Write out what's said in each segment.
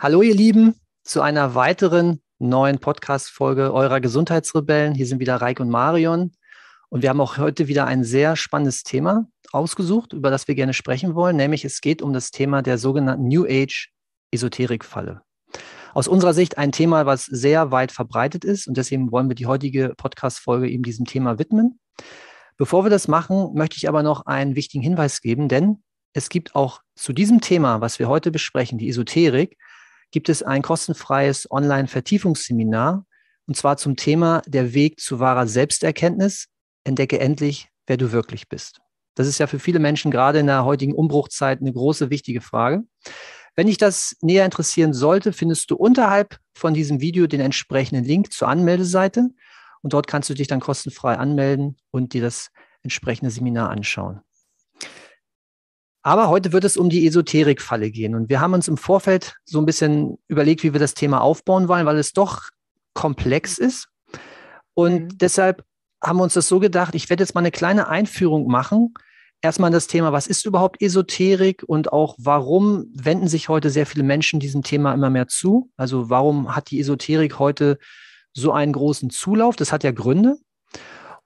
Hallo ihr Lieben zu einer weiteren neuen Podcast-Folge eurer Gesundheitsrebellen. Hier sind wieder Reik und Marion und wir haben auch heute wieder ein sehr spannendes Thema ausgesucht, über das wir gerne sprechen wollen, nämlich es geht um das Thema der sogenannten New Age Esoterik-Falle. Aus unserer Sicht ein Thema, was sehr weit verbreitet ist und deswegen wollen wir die heutige Podcast-Folge eben diesem Thema widmen. Bevor wir das machen, möchte ich aber noch einen wichtigen Hinweis geben, denn es gibt auch zu diesem Thema, was wir heute besprechen, die Esoterik, gibt es ein kostenfreies Online-Vertiefungsseminar und zwar zum Thema Der Weg zu wahrer Selbsterkenntnis. Entdecke endlich, wer du wirklich bist. Das ist ja für viele Menschen gerade in der heutigen Umbruchzeit eine große, wichtige Frage. Wenn dich das näher interessieren sollte, findest du unterhalb von diesem Video den entsprechenden Link zur Anmeldeseite und dort kannst du dich dann kostenfrei anmelden und dir das entsprechende Seminar anschauen. Aber heute wird es um die Esoterik-Falle gehen. Und wir haben uns im Vorfeld so ein bisschen überlegt, wie wir das Thema aufbauen wollen, weil es doch komplex ist. Und mhm. deshalb haben wir uns das so gedacht, ich werde jetzt mal eine kleine Einführung machen. Erstmal das Thema, was ist überhaupt Esoterik und auch warum wenden sich heute sehr viele Menschen diesem Thema immer mehr zu? Also warum hat die Esoterik heute so einen großen Zulauf? Das hat ja Gründe.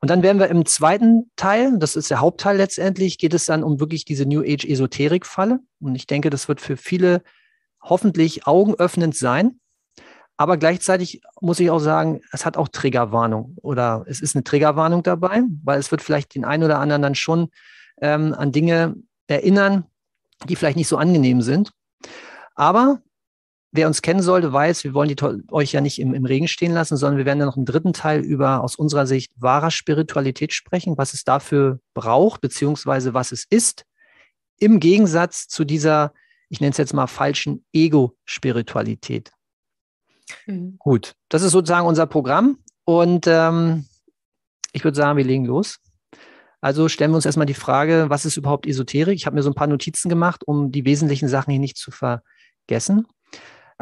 Und dann werden wir im zweiten Teil, das ist der Hauptteil letztendlich, geht es dann um wirklich diese New Age Esoterik-Falle. Und ich denke, das wird für viele hoffentlich augenöffnend sein. Aber gleichzeitig muss ich auch sagen, es hat auch Triggerwarnung oder es ist eine Triggerwarnung dabei, weil es wird vielleicht den einen oder anderen dann schon ähm, an Dinge erinnern, die vielleicht nicht so angenehm sind. Aber wer uns kennen sollte, weiß, wir wollen die, euch ja nicht im, im, Regen stehen lassen, sondern wir werden dann noch im dritten Teil über aus unserer Sicht wahrer Spiritualität sprechen, was es dafür braucht, beziehungsweise was es ist, im Gegensatz zu dieser, ich nenne es jetzt mal, falschen Ego-Spiritualität. Mhm. Gut, das ist sozusagen unser Programm und ähm, ich würde sagen, wir legen los. Also stellen wir uns erstmal die Frage, was ist überhaupt Esoterik? Ich habe mir so ein paar Notizen gemacht, um die wesentlichen Sachen hier nicht zu vergessen.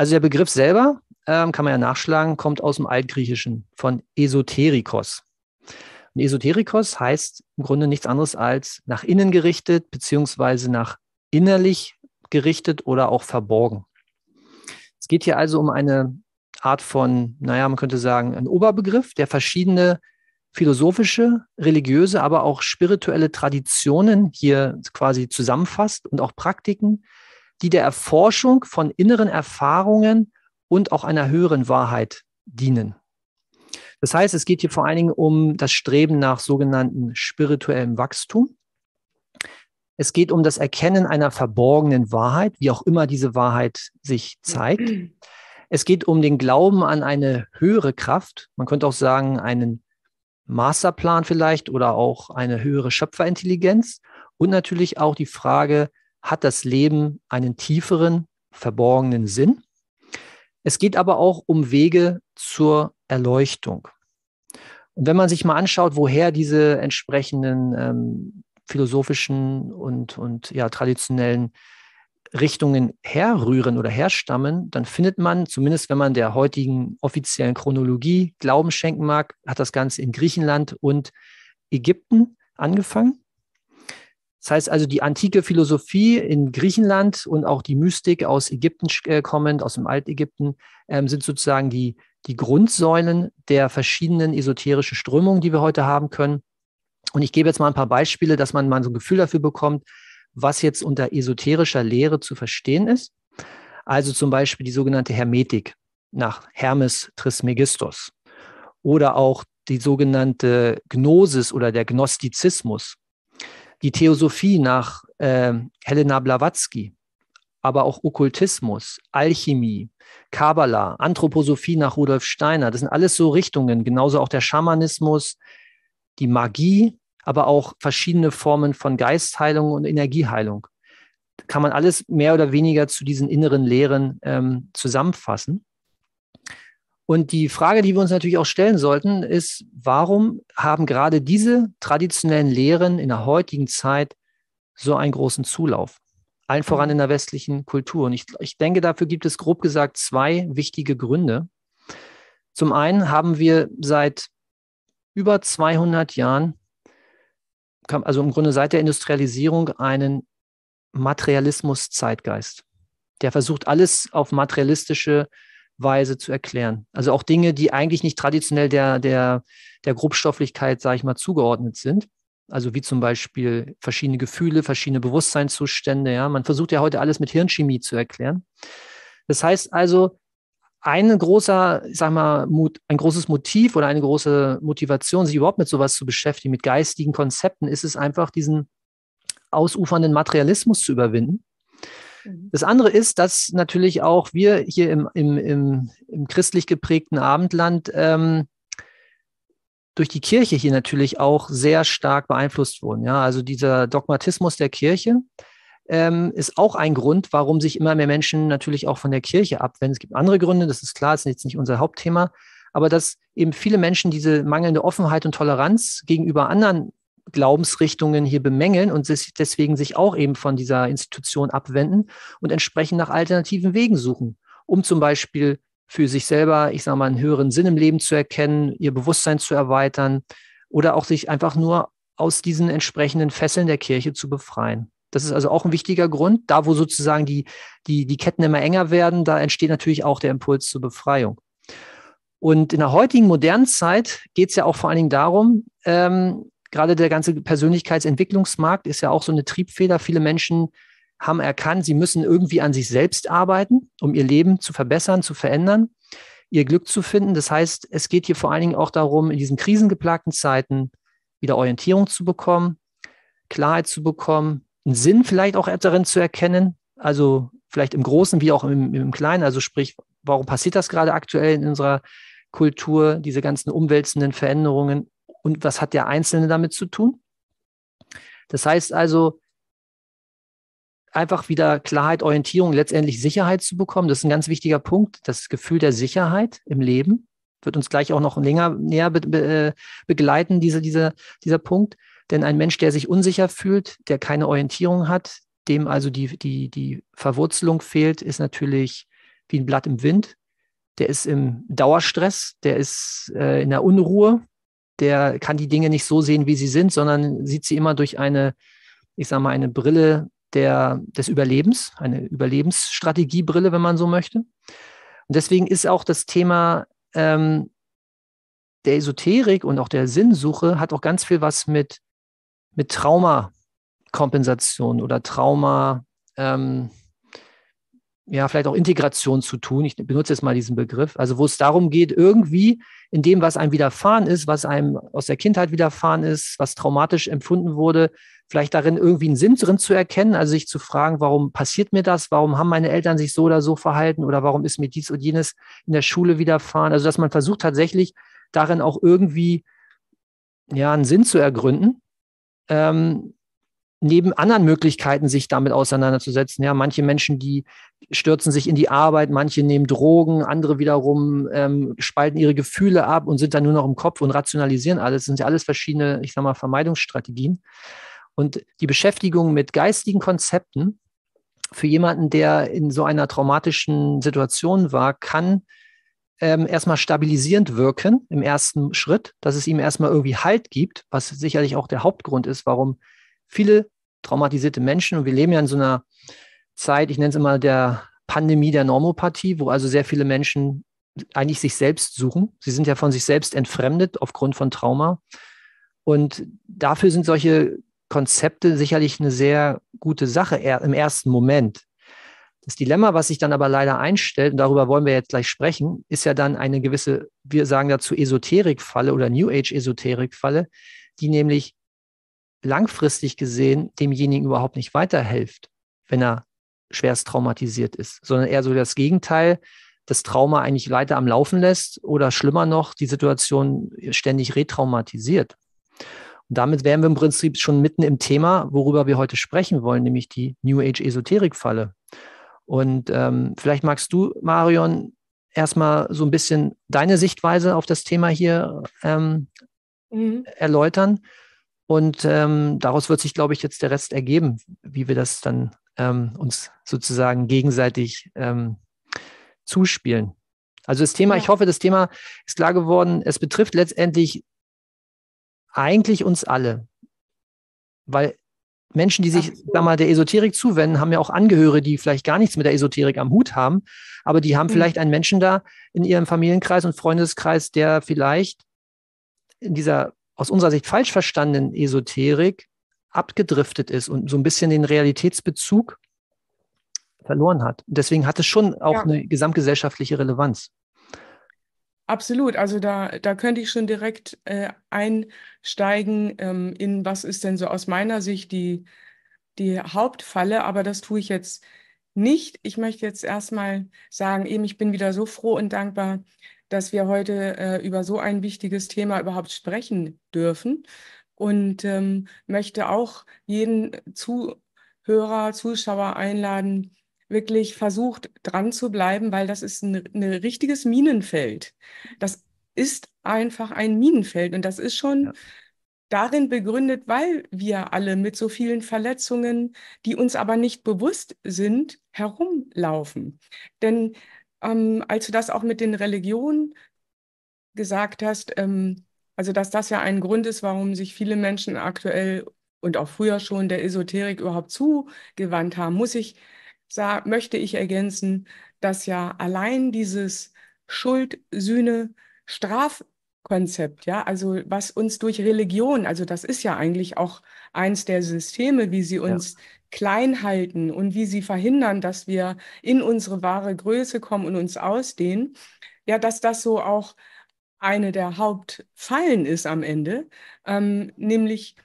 Also der Begriff selber, ähm, kann man ja nachschlagen, kommt aus dem Altgriechischen von Esoterikos. Und Esoterikos heißt im Grunde nichts anderes als nach innen gerichtet, beziehungsweise nach innerlich gerichtet oder auch verborgen. Es geht hier also um eine Art von, naja, man könnte sagen, ein Oberbegriff, der verschiedene philosophische, religiöse, aber auch spirituelle Traditionen hier quasi zusammenfasst und auch Praktiken, die der Erforschung von inneren Erfahrungen und auch einer höheren Wahrheit dienen. Das heißt, es geht hier vor allen Dingen um das Streben nach sogenannten spirituellem Wachstum. Es geht um das Erkennen einer verborgenen Wahrheit, wie auch immer diese Wahrheit sich zeigt. Es geht um den Glauben an eine höhere Kraft. Man könnte auch sagen, einen Masterplan vielleicht oder auch eine höhere Schöpferintelligenz. Und natürlich auch die Frage hat das Leben einen tieferen, verborgenen Sinn. Es geht aber auch um Wege zur Erleuchtung. Und wenn man sich mal anschaut, woher diese entsprechenden ähm, philosophischen und, und ja, traditionellen Richtungen herrühren oder herstammen, dann findet man, zumindest wenn man der heutigen offiziellen Chronologie Glauben schenken mag, hat das Ganze in Griechenland und Ägypten angefangen. Das heißt also, die antike Philosophie in Griechenland und auch die Mystik aus Ägypten äh, kommend, aus dem Altägypten, ähm, sind sozusagen die, die Grundsäulen der verschiedenen esoterischen Strömungen, die wir heute haben können. Und ich gebe jetzt mal ein paar Beispiele, dass man mal so ein Gefühl dafür bekommt, was jetzt unter esoterischer Lehre zu verstehen ist. Also zum Beispiel die sogenannte Hermetik nach Hermes Trismegistos oder auch die sogenannte Gnosis oder der Gnostizismus die Theosophie nach äh, Helena Blavatsky, aber auch Okkultismus, Alchemie, Kabbala, Anthroposophie nach Rudolf Steiner, das sind alles so Richtungen, genauso auch der Schamanismus, die Magie, aber auch verschiedene Formen von Geistheilung und Energieheilung. Kann man alles mehr oder weniger zu diesen inneren Lehren ähm, zusammenfassen. Und die Frage, die wir uns natürlich auch stellen sollten, ist, warum haben gerade diese traditionellen Lehren in der heutigen Zeit so einen großen Zulauf? Allen voran in der westlichen Kultur. Und ich, ich denke, dafür gibt es grob gesagt zwei wichtige Gründe. Zum einen haben wir seit über 200 Jahren, also im Grunde seit der Industrialisierung, einen Materialismus-Zeitgeist. Der versucht, alles auf materialistische Weise zu erklären. Also auch Dinge, die eigentlich nicht traditionell der, der, der Grobstofflichkeit, sage ich mal, zugeordnet sind. Also wie zum Beispiel verschiedene Gefühle, verschiedene Bewusstseinszustände. Ja, man versucht ja heute alles mit Hirnchemie zu erklären. Das heißt also, ein großer, sag mal, ein großes Motiv oder eine große Motivation, sich überhaupt mit sowas zu beschäftigen, mit geistigen Konzepten, ist es einfach, diesen ausufernden Materialismus zu überwinden Mhm. Das andere ist, dass natürlich auch wir hier im, im, im, im christlich geprägten Abendland ähm, durch die Kirche hier natürlich auch sehr stark beeinflusst wurden. Ja, also dieser Dogmatismus der Kirche ähm, ist auch ein Grund, warum sich immer mehr Menschen natürlich auch von der Kirche abwenden. Es gibt andere Gründe, das ist klar, das ist jetzt nicht unser Hauptthema, aber dass eben viele Menschen diese mangelnde Offenheit und Toleranz gegenüber anderen Glaubensrichtungen hier bemängeln und deswegen sich auch eben von dieser Institution abwenden und entsprechend nach alternativen Wegen suchen, um zum Beispiel für sich selber, ich sage mal, einen höheren Sinn im Leben zu erkennen, ihr Bewusstsein zu erweitern oder auch sich einfach nur aus diesen entsprechenden Fesseln der Kirche zu befreien. Das ist also auch ein wichtiger Grund. Da, wo sozusagen die, die, die Ketten immer enger werden, da entsteht natürlich auch der Impuls zur Befreiung. Und in der heutigen modernen Zeit geht es ja auch vor allen Dingen darum, ähm, gerade der ganze Persönlichkeitsentwicklungsmarkt ist ja auch so eine Triebfeder. Viele Menschen haben erkannt, sie müssen irgendwie an sich selbst arbeiten, um ihr Leben zu verbessern, zu verändern, ihr Glück zu finden. Das heißt, es geht hier vor allen Dingen auch darum, in diesen krisengeplagten Zeiten wieder Orientierung zu bekommen, Klarheit zu bekommen, einen Sinn vielleicht auch darin zu erkennen, also vielleicht im Großen wie auch im, im Kleinen, also sprich, warum passiert das gerade aktuell in unserer Kultur, diese ganzen umwälzenden Veränderungen und was hat der Einzelne damit zu tun? Das heißt also, einfach wieder Klarheit, Orientierung, letztendlich Sicherheit zu bekommen. Das ist ein ganz wichtiger Punkt. Das Gefühl der Sicherheit im Leben wird uns gleich auch noch länger näher be be äh, begleiten, diese, diese, dieser Punkt. Denn ein Mensch, der sich unsicher fühlt, der keine Orientierung hat, dem also die, die, die Verwurzelung fehlt, ist natürlich wie ein Blatt im Wind. Der ist im Dauerstress, der ist äh, in der Unruhe, der kann die Dinge nicht so sehen, wie sie sind, sondern sieht sie immer durch eine, ich sage mal, eine Brille der, des Überlebens, eine Überlebensstrategiebrille, wenn man so möchte. Und deswegen ist auch das Thema ähm, der Esoterik und auch der Sinnsuche hat auch ganz viel was mit, mit Traumakompensation oder Trauma, ähm, ja, vielleicht auch Integration zu tun. Ich benutze jetzt mal diesen Begriff. Also, wo es darum geht, irgendwie in dem, was einem widerfahren ist, was einem aus der Kindheit widerfahren ist, was traumatisch empfunden wurde, vielleicht darin irgendwie einen Sinn drin zu erkennen, also sich zu fragen, warum passiert mir das? Warum haben meine Eltern sich so oder so verhalten? Oder warum ist mir dies und jenes in der Schule widerfahren? Also, dass man versucht, tatsächlich darin auch irgendwie, ja, einen Sinn zu ergründen. Ähm, neben anderen Möglichkeiten, sich damit auseinanderzusetzen. Ja, manche Menschen, die stürzen sich in die Arbeit, manche nehmen Drogen, andere wiederum ähm, spalten ihre Gefühle ab und sind dann nur noch im Kopf und rationalisieren alles. Das sind ja alles verschiedene, ich sag mal, Vermeidungsstrategien. Und die Beschäftigung mit geistigen Konzepten für jemanden, der in so einer traumatischen Situation war, kann ähm, erstmal stabilisierend wirken im ersten Schritt, dass es ihm erstmal irgendwie Halt gibt, was sicherlich auch der Hauptgrund ist, warum viele traumatisierte Menschen. Und wir leben ja in so einer Zeit, ich nenne es immer der Pandemie der Normopathie, wo also sehr viele Menschen eigentlich sich selbst suchen. Sie sind ja von sich selbst entfremdet aufgrund von Trauma. Und dafür sind solche Konzepte sicherlich eine sehr gute Sache im ersten Moment. Das Dilemma, was sich dann aber leider einstellt, und darüber wollen wir jetzt gleich sprechen, ist ja dann eine gewisse, wir sagen dazu Esoterikfalle oder New Age Esoterikfalle, die nämlich langfristig gesehen demjenigen überhaupt nicht weiterhilft, wenn er schwerst traumatisiert ist, sondern eher so das Gegenteil, das Trauma eigentlich weiter am Laufen lässt oder schlimmer noch, die Situation ständig retraumatisiert. Und damit wären wir im Prinzip schon mitten im Thema, worüber wir heute sprechen wollen, nämlich die New Age Esoterik-Falle. Und ähm, vielleicht magst du, Marion, erstmal so ein bisschen deine Sichtweise auf das Thema hier ähm, mhm. erläutern und ähm, daraus wird sich, glaube ich, jetzt der Rest ergeben, wie wir das dann ähm, uns sozusagen gegenseitig ähm, zuspielen. Also das Thema, ja. ich hoffe, das Thema ist klar geworden. Es betrifft letztendlich eigentlich uns alle, weil Menschen, die sich sag mal, der Esoterik zuwenden, haben ja auch Angehörige, die vielleicht gar nichts mit der Esoterik am Hut haben, aber die haben mhm. vielleicht einen Menschen da in ihrem Familienkreis und Freundeskreis, der vielleicht in dieser aus unserer Sicht falsch verstandenen Esoterik abgedriftet ist und so ein bisschen den Realitätsbezug verloren hat. Deswegen hat es schon auch ja. eine gesamtgesellschaftliche Relevanz. Absolut, also da, da könnte ich schon direkt äh, einsteigen ähm, in, was ist denn so aus meiner Sicht die, die Hauptfalle, aber das tue ich jetzt nicht. Ich möchte jetzt erstmal sagen, eben ich bin wieder so froh und dankbar, dass wir heute äh, über so ein wichtiges Thema überhaupt sprechen dürfen und ähm, möchte auch jeden Zuhörer, Zuschauer einladen, wirklich versucht dran zu bleiben, weil das ist ein, ein ne richtiges Minenfeld. Das ist einfach ein Minenfeld und das ist schon ja. darin begründet, weil wir alle mit so vielen Verletzungen, die uns aber nicht bewusst sind, herumlaufen. Denn ähm, als du das auch mit den Religionen gesagt hast, ähm, also dass das ja ein Grund ist, warum sich viele Menschen aktuell und auch früher schon der Esoterik überhaupt zugewandt haben, muss ich sag, möchte ich ergänzen, dass ja allein dieses Schuld, Sühne, Straf, Konzept, ja, also was uns durch Religion, also das ist ja eigentlich auch eins der Systeme, wie sie uns ja. klein halten und wie sie verhindern, dass wir in unsere wahre Größe kommen und uns ausdehnen, ja, dass das so auch eine der Hauptfallen ist am Ende, ähm, nämlich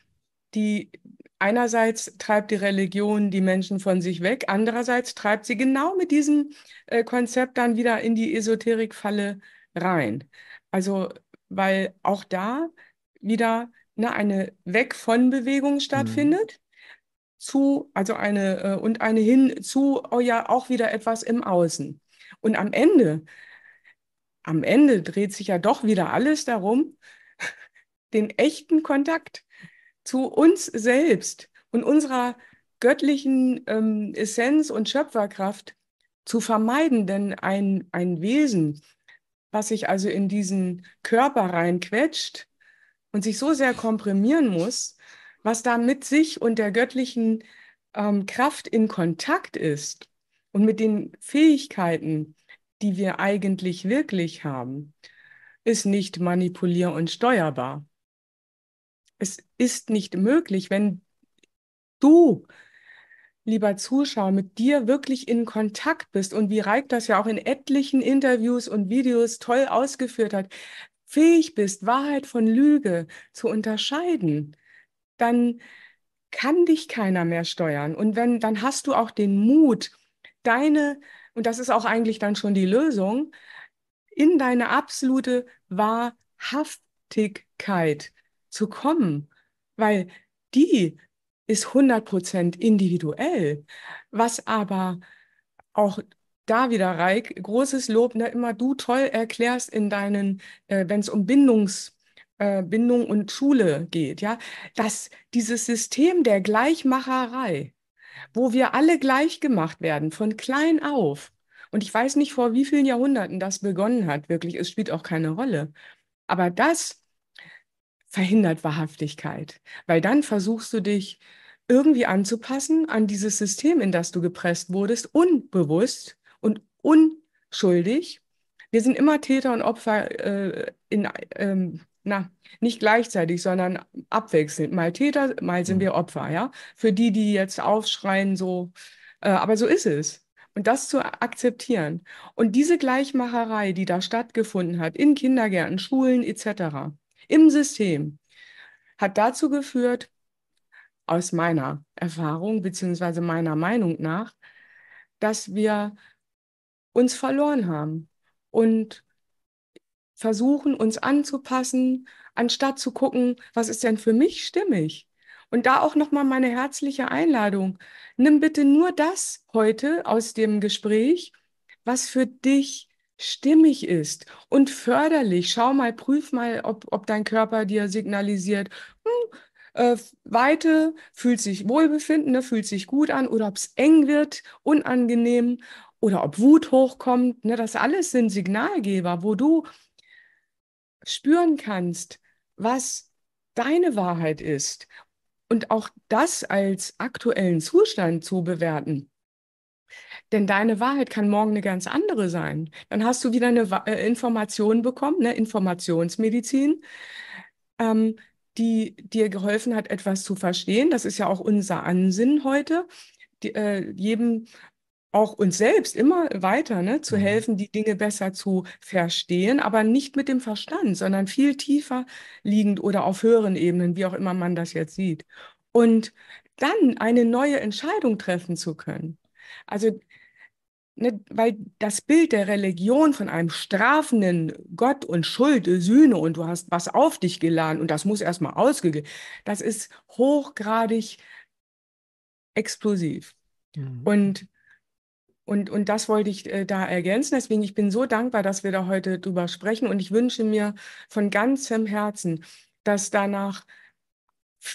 die einerseits treibt die Religion die Menschen von sich weg, andererseits treibt sie genau mit diesem äh, Konzept dann wieder in die Esoterikfalle rein. Also weil auch da wieder ne, eine Weg von Bewegung stattfindet. Mhm. Zu, also eine äh, und eine hin zu, oh ja, auch wieder etwas im Außen. Und am Ende, am Ende dreht sich ja doch wieder alles darum, den echten Kontakt zu uns selbst und unserer göttlichen ähm, Essenz und Schöpferkraft zu vermeiden, denn ein, ein Wesen, was sich also in diesen Körper reinquetscht und sich so sehr komprimieren muss, was da mit sich und der göttlichen ähm, Kraft in Kontakt ist und mit den Fähigkeiten, die wir eigentlich wirklich haben, ist nicht manipulier- und steuerbar. Es ist nicht möglich, wenn du lieber Zuschauer, mit dir wirklich in Kontakt bist und wie Reik das ja auch in etlichen Interviews und Videos toll ausgeführt hat, fähig bist, Wahrheit von Lüge zu unterscheiden, dann kann dich keiner mehr steuern. Und wenn, dann hast du auch den Mut, deine, und das ist auch eigentlich dann schon die Lösung, in deine absolute Wahrhaftigkeit zu kommen. Weil die ist 100% individuell, was aber auch da wieder, Reik, großes Lob, ne, immer du toll erklärst in deinen, äh, wenn es um Bindungs, äh, Bindung und Schule geht, ja, dass dieses System der Gleichmacherei, wo wir alle gleich gemacht werden, von klein auf, und ich weiß nicht, vor wie vielen Jahrhunderten das begonnen hat, wirklich, es spielt auch keine Rolle. Aber das verhindert Wahrhaftigkeit, weil dann versuchst du dich irgendwie anzupassen an dieses System, in das du gepresst wurdest, unbewusst und unschuldig. Wir sind immer Täter und Opfer äh, in, ähm, na, nicht gleichzeitig, sondern abwechselnd. Mal Täter, mal sind mhm. wir Opfer, ja. Für die, die jetzt aufschreien, so, äh, aber so ist es. Und das zu akzeptieren. Und diese Gleichmacherei, die da stattgefunden hat, in Kindergärten, Schulen etc., im System hat dazu geführt, aus meiner Erfahrung beziehungsweise meiner Meinung nach, dass wir uns verloren haben und versuchen, uns anzupassen, anstatt zu gucken, was ist denn für mich stimmig. Und da auch nochmal meine herzliche Einladung. Nimm bitte nur das heute aus dem Gespräch, was für dich stimmig stimmig ist und förderlich. Schau mal, prüf mal, ob, ob dein Körper dir signalisiert, hm, äh, Weite, fühlt sich wohlbefinden, ne, fühlt sich gut an oder ob es eng wird, unangenehm oder ob Wut hochkommt. Ne, das alles sind Signalgeber, wo du spüren kannst, was deine Wahrheit ist. Und auch das als aktuellen Zustand zu bewerten, denn deine Wahrheit kann morgen eine ganz andere sein. Dann hast du wieder eine äh, Information bekommen, eine Informationsmedizin, ähm, die dir geholfen hat, etwas zu verstehen. Das ist ja auch unser Ansinn heute, die, äh, jedem auch uns selbst immer weiter ne, zu mhm. helfen, die Dinge besser zu verstehen, aber nicht mit dem Verstand, sondern viel tiefer liegend oder auf höheren Ebenen, wie auch immer man das jetzt sieht. Und dann eine neue Entscheidung treffen zu können. Also, ne, weil das Bild der Religion von einem strafenden Gott und Schuld, Sühne und du hast was auf dich geladen und das muss erstmal ausgegeben, das ist hochgradig explosiv. Mhm. Und und, und das wollte ich äh, da ergänzen. Deswegen, ich bin so dankbar, dass wir da heute drüber sprechen. Und ich wünsche mir von ganzem Herzen, dass danach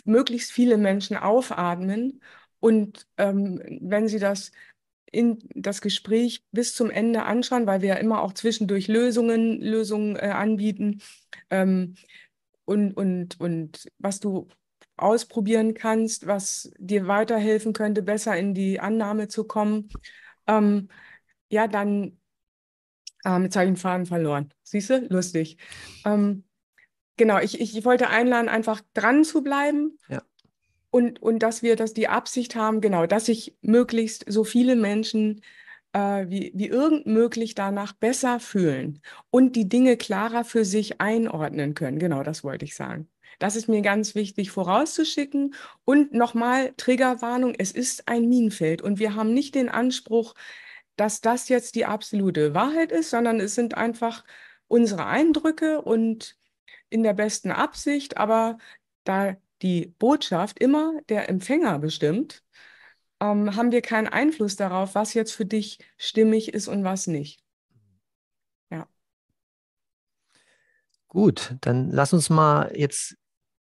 möglichst viele Menschen aufatmen und ähm, wenn Sie das in das Gespräch bis zum Ende anschauen, weil wir ja immer auch zwischendurch Lösungen, Lösungen äh, anbieten ähm, und, und, und was du ausprobieren kannst, was dir weiterhelfen könnte, besser in die Annahme zu kommen. Ähm, ja, dann, ähm, jetzt habe ich den Faden verloren. Siehst du? Lustig. Ähm, genau, ich, ich wollte einladen, einfach dran zu bleiben ja und, und dass wir das die Absicht haben, genau, dass sich möglichst so viele Menschen äh, wie, wie irgend möglich danach besser fühlen und die Dinge klarer für sich einordnen können. Genau, das wollte ich sagen. Das ist mir ganz wichtig vorauszuschicken. Und nochmal Triggerwarnung, es ist ein Minenfeld und wir haben nicht den Anspruch, dass das jetzt die absolute Wahrheit ist, sondern es sind einfach unsere Eindrücke und in der besten Absicht, aber da die Botschaft immer der Empfänger bestimmt, ähm, haben wir keinen Einfluss darauf, was jetzt für dich stimmig ist und was nicht. Ja. Gut, dann lass uns mal jetzt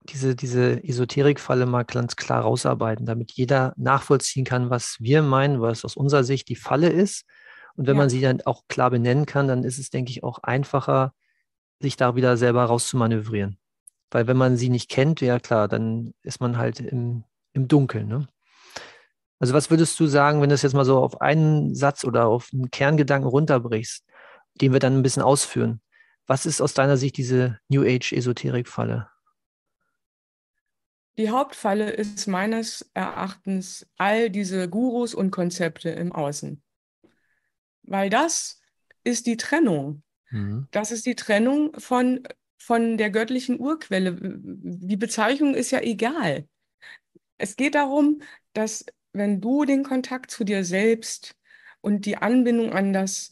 diese, diese Esoterikfalle mal ganz klar rausarbeiten, damit jeder nachvollziehen kann, was wir meinen, was aus unserer Sicht die Falle ist. Und wenn ja. man sie dann auch klar benennen kann, dann ist es, denke ich, auch einfacher, sich da wieder selber rauszumanövrieren. Weil wenn man sie nicht kennt, ja klar, dann ist man halt im, im Dunkeln. Ne? Also was würdest du sagen, wenn du das jetzt mal so auf einen Satz oder auf einen Kerngedanken runterbrichst, den wir dann ein bisschen ausführen? Was ist aus deiner Sicht diese New Age Esoterik-Falle? Die Hauptfalle ist meines Erachtens all diese Gurus und Konzepte im Außen. Weil das ist die Trennung. Mhm. Das ist die Trennung von von der göttlichen Urquelle. Die Bezeichnung ist ja egal. Es geht darum, dass wenn du den Kontakt zu dir selbst und die Anbindung an das,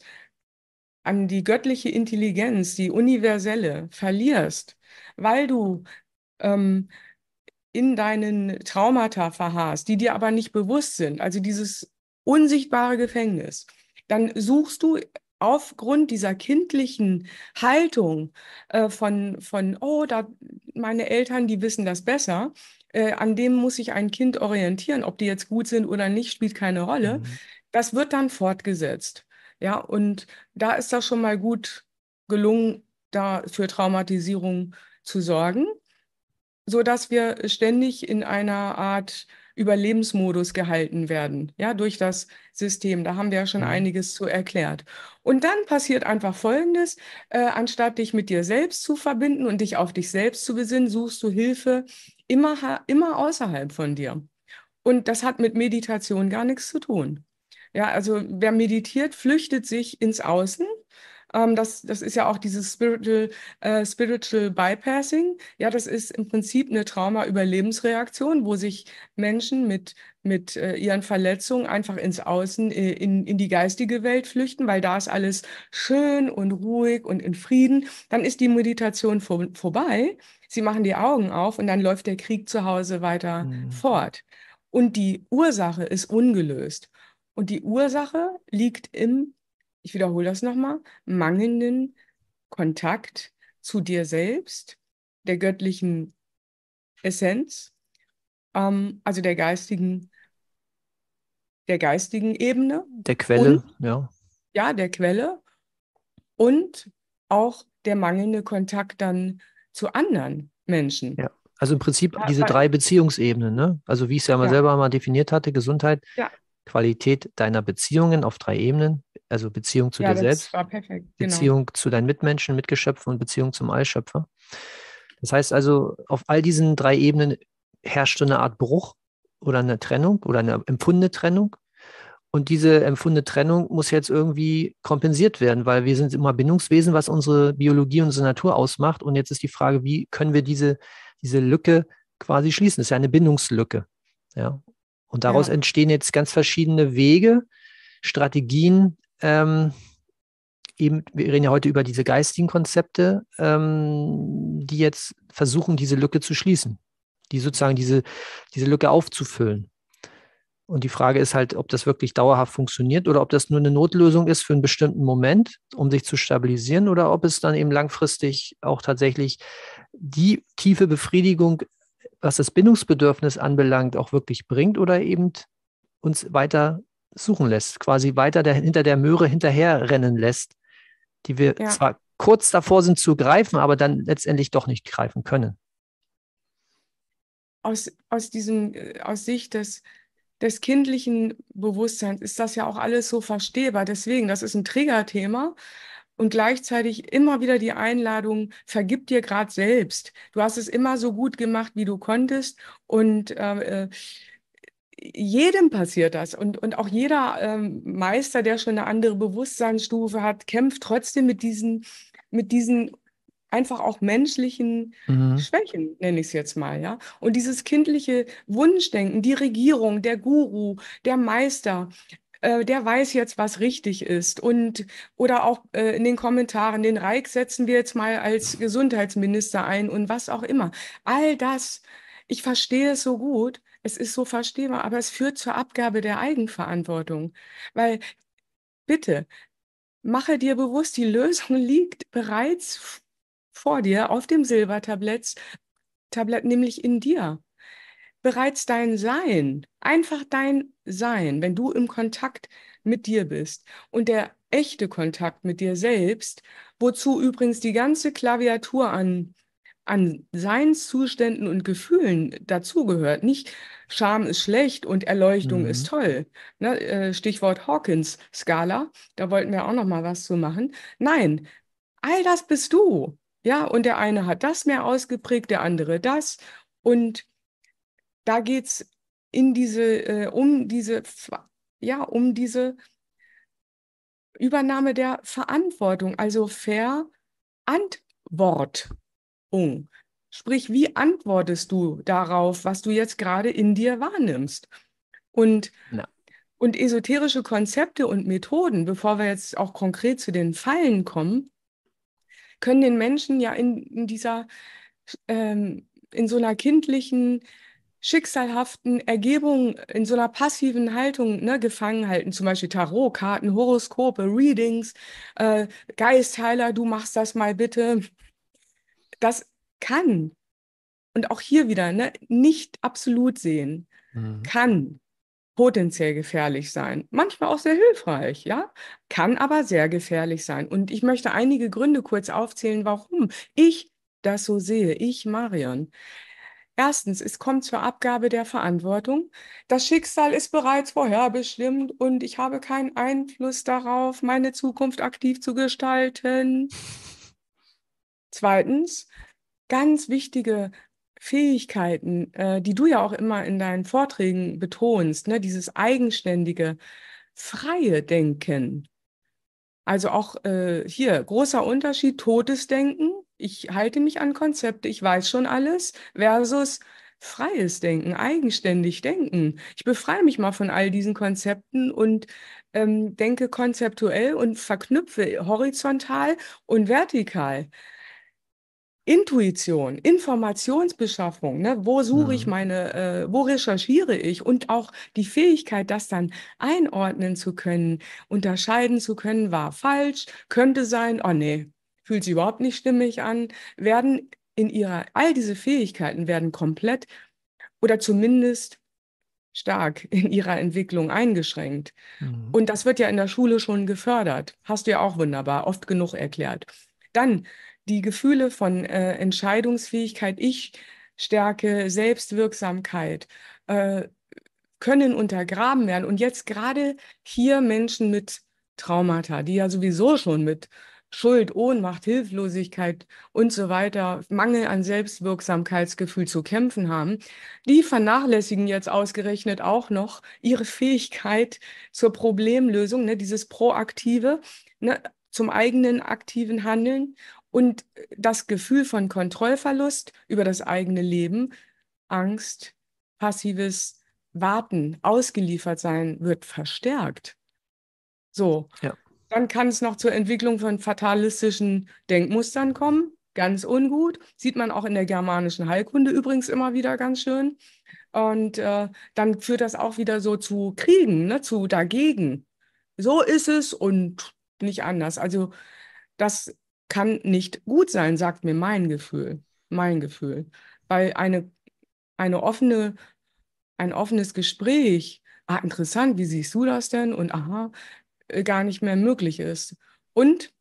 an die göttliche Intelligenz, die universelle, verlierst, weil du ähm, in deinen Traumata verharrst, die dir aber nicht bewusst sind, also dieses unsichtbare Gefängnis, dann suchst du aufgrund dieser kindlichen Haltung äh, von, von, oh, da, meine Eltern, die wissen das besser, äh, an dem muss sich ein Kind orientieren, ob die jetzt gut sind oder nicht, spielt keine Rolle. Mhm. Das wird dann fortgesetzt. Ja, und da ist das schon mal gut gelungen, da für Traumatisierung zu sorgen, sodass wir ständig in einer Art Überlebensmodus gehalten werden, ja, durch das System. Da haben wir ja schon mhm. einiges zu erklärt. Und dann passiert einfach Folgendes, äh, anstatt dich mit dir selbst zu verbinden und dich auf dich selbst zu besinnen, suchst du Hilfe immer, immer außerhalb von dir. Und das hat mit Meditation gar nichts zu tun. Ja, also wer meditiert, flüchtet sich ins Außen ähm, das, das ist ja auch dieses Spiritual, äh, Spiritual Bypassing. Ja, das ist im Prinzip eine Trauma-Überlebensreaktion, wo sich Menschen mit, mit äh, ihren Verletzungen einfach ins Außen, äh, in, in die geistige Welt flüchten, weil da ist alles schön und ruhig und in Frieden. Dann ist die Meditation vor, vorbei. Sie machen die Augen auf und dann läuft der Krieg zu Hause weiter mhm. fort. Und die Ursache ist ungelöst. Und die Ursache liegt im ich wiederhole das nochmal, mangelnden Kontakt zu dir selbst, der göttlichen Essenz, ähm, also der geistigen, der geistigen Ebene. Der Quelle, und, ja. Ja, der Quelle. Und auch der mangelnde Kontakt dann zu anderen Menschen. Ja. Also im Prinzip diese drei Beziehungsebenen, ne? Also wie ich es ja mal ja. selber mal definiert hatte, Gesundheit, ja. Qualität deiner Beziehungen auf drei Ebenen, also Beziehung zu ja, dir selbst, perfekt, genau. Beziehung zu deinen Mitmenschen, Mitgeschöpfen und Beziehung zum Allschöpfer. Das heißt also, auf all diesen drei Ebenen herrscht eine Art Bruch oder eine Trennung oder eine empfundene Trennung. Und diese empfundene Trennung muss jetzt irgendwie kompensiert werden, weil wir sind immer Bindungswesen, was unsere Biologie und unsere Natur ausmacht. Und jetzt ist die Frage, wie können wir diese, diese Lücke quasi schließen? Das ist ja eine Bindungslücke. Ja, und daraus ja. entstehen jetzt ganz verschiedene Wege, Strategien. Ähm, eben, wir reden ja heute über diese geistigen Konzepte, ähm, die jetzt versuchen, diese Lücke zu schließen, die sozusagen diese, diese Lücke aufzufüllen. Und die Frage ist halt, ob das wirklich dauerhaft funktioniert oder ob das nur eine Notlösung ist für einen bestimmten Moment, um sich zu stabilisieren, oder ob es dann eben langfristig auch tatsächlich die tiefe Befriedigung was das Bindungsbedürfnis anbelangt, auch wirklich bringt oder eben uns weiter suchen lässt, quasi weiter der, hinter der Möhre hinterherrennen lässt, die wir ja. zwar kurz davor sind zu greifen, aber dann letztendlich doch nicht greifen können. Aus, aus, diesem, äh, aus Sicht des, des kindlichen Bewusstseins ist das ja auch alles so verstehbar. Deswegen, das ist ein Triggerthema, und gleichzeitig immer wieder die Einladung, vergib dir gerade selbst. Du hast es immer so gut gemacht, wie du konntest und äh, äh, jedem passiert das und, und auch jeder ähm, Meister, der schon eine andere Bewusstseinsstufe hat, kämpft trotzdem mit diesen, mit diesen einfach auch menschlichen mhm. Schwächen, nenne ich es jetzt mal, ja. Und dieses kindliche Wunschdenken, die Regierung, der Guru, der Meister, äh, der weiß jetzt, was richtig ist. Und oder auch äh, in den Kommentaren, den Reich setzen wir jetzt mal als Gesundheitsminister ein und was auch immer. All das, ich verstehe es so gut, es ist so verstehbar, aber es führt zur Abgabe der Eigenverantwortung. Weil, bitte, mache dir bewusst, die Lösung liegt bereits vor dir auf dem Silbertablett, Tablett, nämlich in dir bereits dein Sein, einfach dein Sein, wenn du im Kontakt mit dir bist. Und der echte Kontakt mit dir selbst, wozu übrigens die ganze Klaviatur an, an Seinszuständen und Gefühlen dazugehört. Nicht Scham ist schlecht und Erleuchtung mhm. ist toll. Ne, äh, Stichwort Hawkins-Skala, da wollten wir auch noch mal was zu machen. Nein, all das bist du. Ja, und der eine hat das mehr ausgeprägt, der andere das. Und da geht es in diese, äh, um diese, ja, um diese Übernahme der Verantwortung, also Verantwortung. Sprich, wie antwortest du darauf, was du jetzt gerade in dir wahrnimmst? Und, Na. und esoterische Konzepte und Methoden, bevor wir jetzt auch konkret zu den Fallen kommen, können den Menschen ja in, in dieser, ähm, in so einer kindlichen schicksalhaften Ergebungen in so einer passiven Haltung ne, gefangen halten. Zum Beispiel Tarotkarten, Horoskope, Readings, äh, Geistheiler, du machst das mal bitte. Das kann. Und auch hier wieder, ne, nicht absolut sehen. Mhm. Kann potenziell gefährlich sein. Manchmal auch sehr hilfreich, ja? Kann aber sehr gefährlich sein. Und ich möchte einige Gründe kurz aufzählen, warum ich das so sehe. Ich, Marion. Erstens, es kommt zur Abgabe der Verantwortung. Das Schicksal ist bereits vorherbestimmt und ich habe keinen Einfluss darauf, meine Zukunft aktiv zu gestalten. Zweitens, ganz wichtige Fähigkeiten, äh, die du ja auch immer in deinen Vorträgen betonst, ne, dieses eigenständige, freie Denken. Also auch äh, hier großer Unterschied, totes Denken ich halte mich an Konzepte, ich weiß schon alles, versus freies Denken, eigenständig denken. Ich befreie mich mal von all diesen Konzepten und ähm, denke konzeptuell und verknüpfe horizontal und vertikal. Intuition, Informationsbeschaffung, ne? wo suche ja. ich mhm. meine, äh, wo recherchiere ich und auch die Fähigkeit, das dann einordnen zu können, unterscheiden zu können, war falsch, könnte sein, oh nee, fühlt sich überhaupt nicht stimmig an, werden in ihrer, all diese Fähigkeiten werden komplett oder zumindest stark in ihrer Entwicklung eingeschränkt. Mhm. Und das wird ja in der Schule schon gefördert. Hast du ja auch wunderbar, oft genug erklärt. Dann die Gefühle von äh, Entscheidungsfähigkeit, Ich, Stärke, Selbstwirksamkeit äh, können untergraben werden. Und jetzt gerade hier Menschen mit Traumata, die ja sowieso schon mit Schuld, Ohnmacht, Hilflosigkeit und so weiter, Mangel an Selbstwirksamkeitsgefühl zu kämpfen haben, die vernachlässigen jetzt ausgerechnet auch noch ihre Fähigkeit zur Problemlösung, ne, dieses proaktive, ne, zum eigenen aktiven Handeln und das Gefühl von Kontrollverlust über das eigene Leben, Angst, passives Warten, ausgeliefert sein wird verstärkt. So. Ja dann kann es noch zur Entwicklung von fatalistischen Denkmustern kommen. Ganz ungut. Sieht man auch in der germanischen Heilkunde übrigens immer wieder ganz schön. Und äh, dann führt das auch wieder so zu Kriegen, ne, zu dagegen. So ist es und nicht anders. Also das kann nicht gut sein, sagt mir mein Gefühl. Mein Gefühl. Weil eine, eine offene, ein offenes Gespräch, ah, interessant, wie siehst du das denn? Und aha, äh, gar nicht mehr möglich ist. Und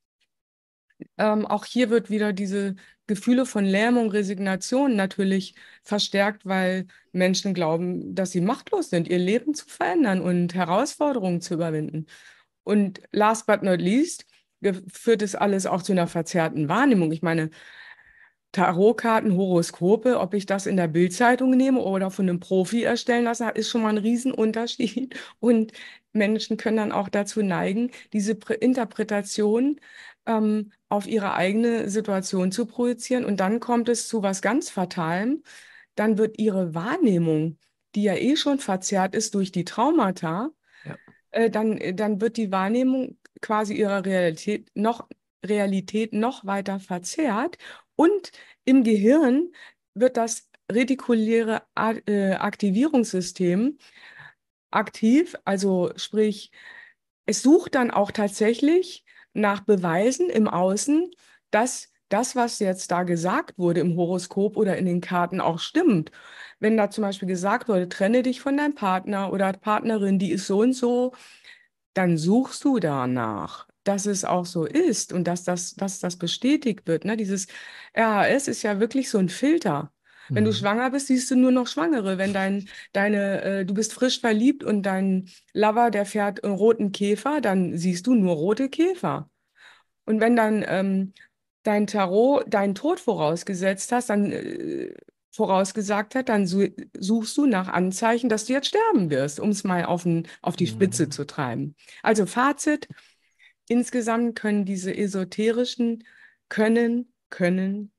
ähm, auch hier wird wieder diese Gefühle von Lähmung, Resignation natürlich verstärkt, weil Menschen glauben, dass sie machtlos sind, ihr Leben zu verändern und Herausforderungen zu überwinden. Und last but not least führt es alles auch zu einer verzerrten Wahrnehmung. Ich meine, Tarotkarten, Horoskope, ob ich das in der Bildzeitung nehme oder von einem Profi erstellen lasse, ist schon mal ein Riesenunterschied. Und Menschen können dann auch dazu neigen, diese Interpretation ähm, auf ihre eigene Situation zu projizieren. Und dann kommt es zu was ganz Fatalem. Dann wird ihre Wahrnehmung, die ja eh schon verzerrt ist durch die Traumata, ja. äh, dann, dann wird die Wahrnehmung quasi ihrer Realität noch, Realität noch weiter verzerrt. Und im Gehirn wird das retikuläre äh, Aktivierungssystem aktiv, also sprich, es sucht dann auch tatsächlich nach Beweisen im Außen, dass das, was jetzt da gesagt wurde im Horoskop oder in den Karten auch stimmt. Wenn da zum Beispiel gesagt wurde, trenne dich von deinem Partner oder Partnerin, die ist so und so, dann suchst du danach, dass es auch so ist und dass das, dass das bestätigt wird. Ne? Dieses RHS ist ja wirklich so ein Filter. Wenn mhm. du schwanger bist, siehst du nur noch Schwangere. Wenn dein, deine, äh, du bist frisch verliebt und dein Lover, der fährt einen äh, roten Käfer, dann siehst du nur rote Käfer. Und wenn dann ähm, dein Tarot deinen Tod vorausgesetzt hast, dann äh, vorausgesagt hat, dann su suchst du nach Anzeichen, dass du jetzt sterben wirst, um es mal auf, den, auf die Spitze mhm. zu treiben. Also Fazit, insgesamt können diese esoterischen können, können,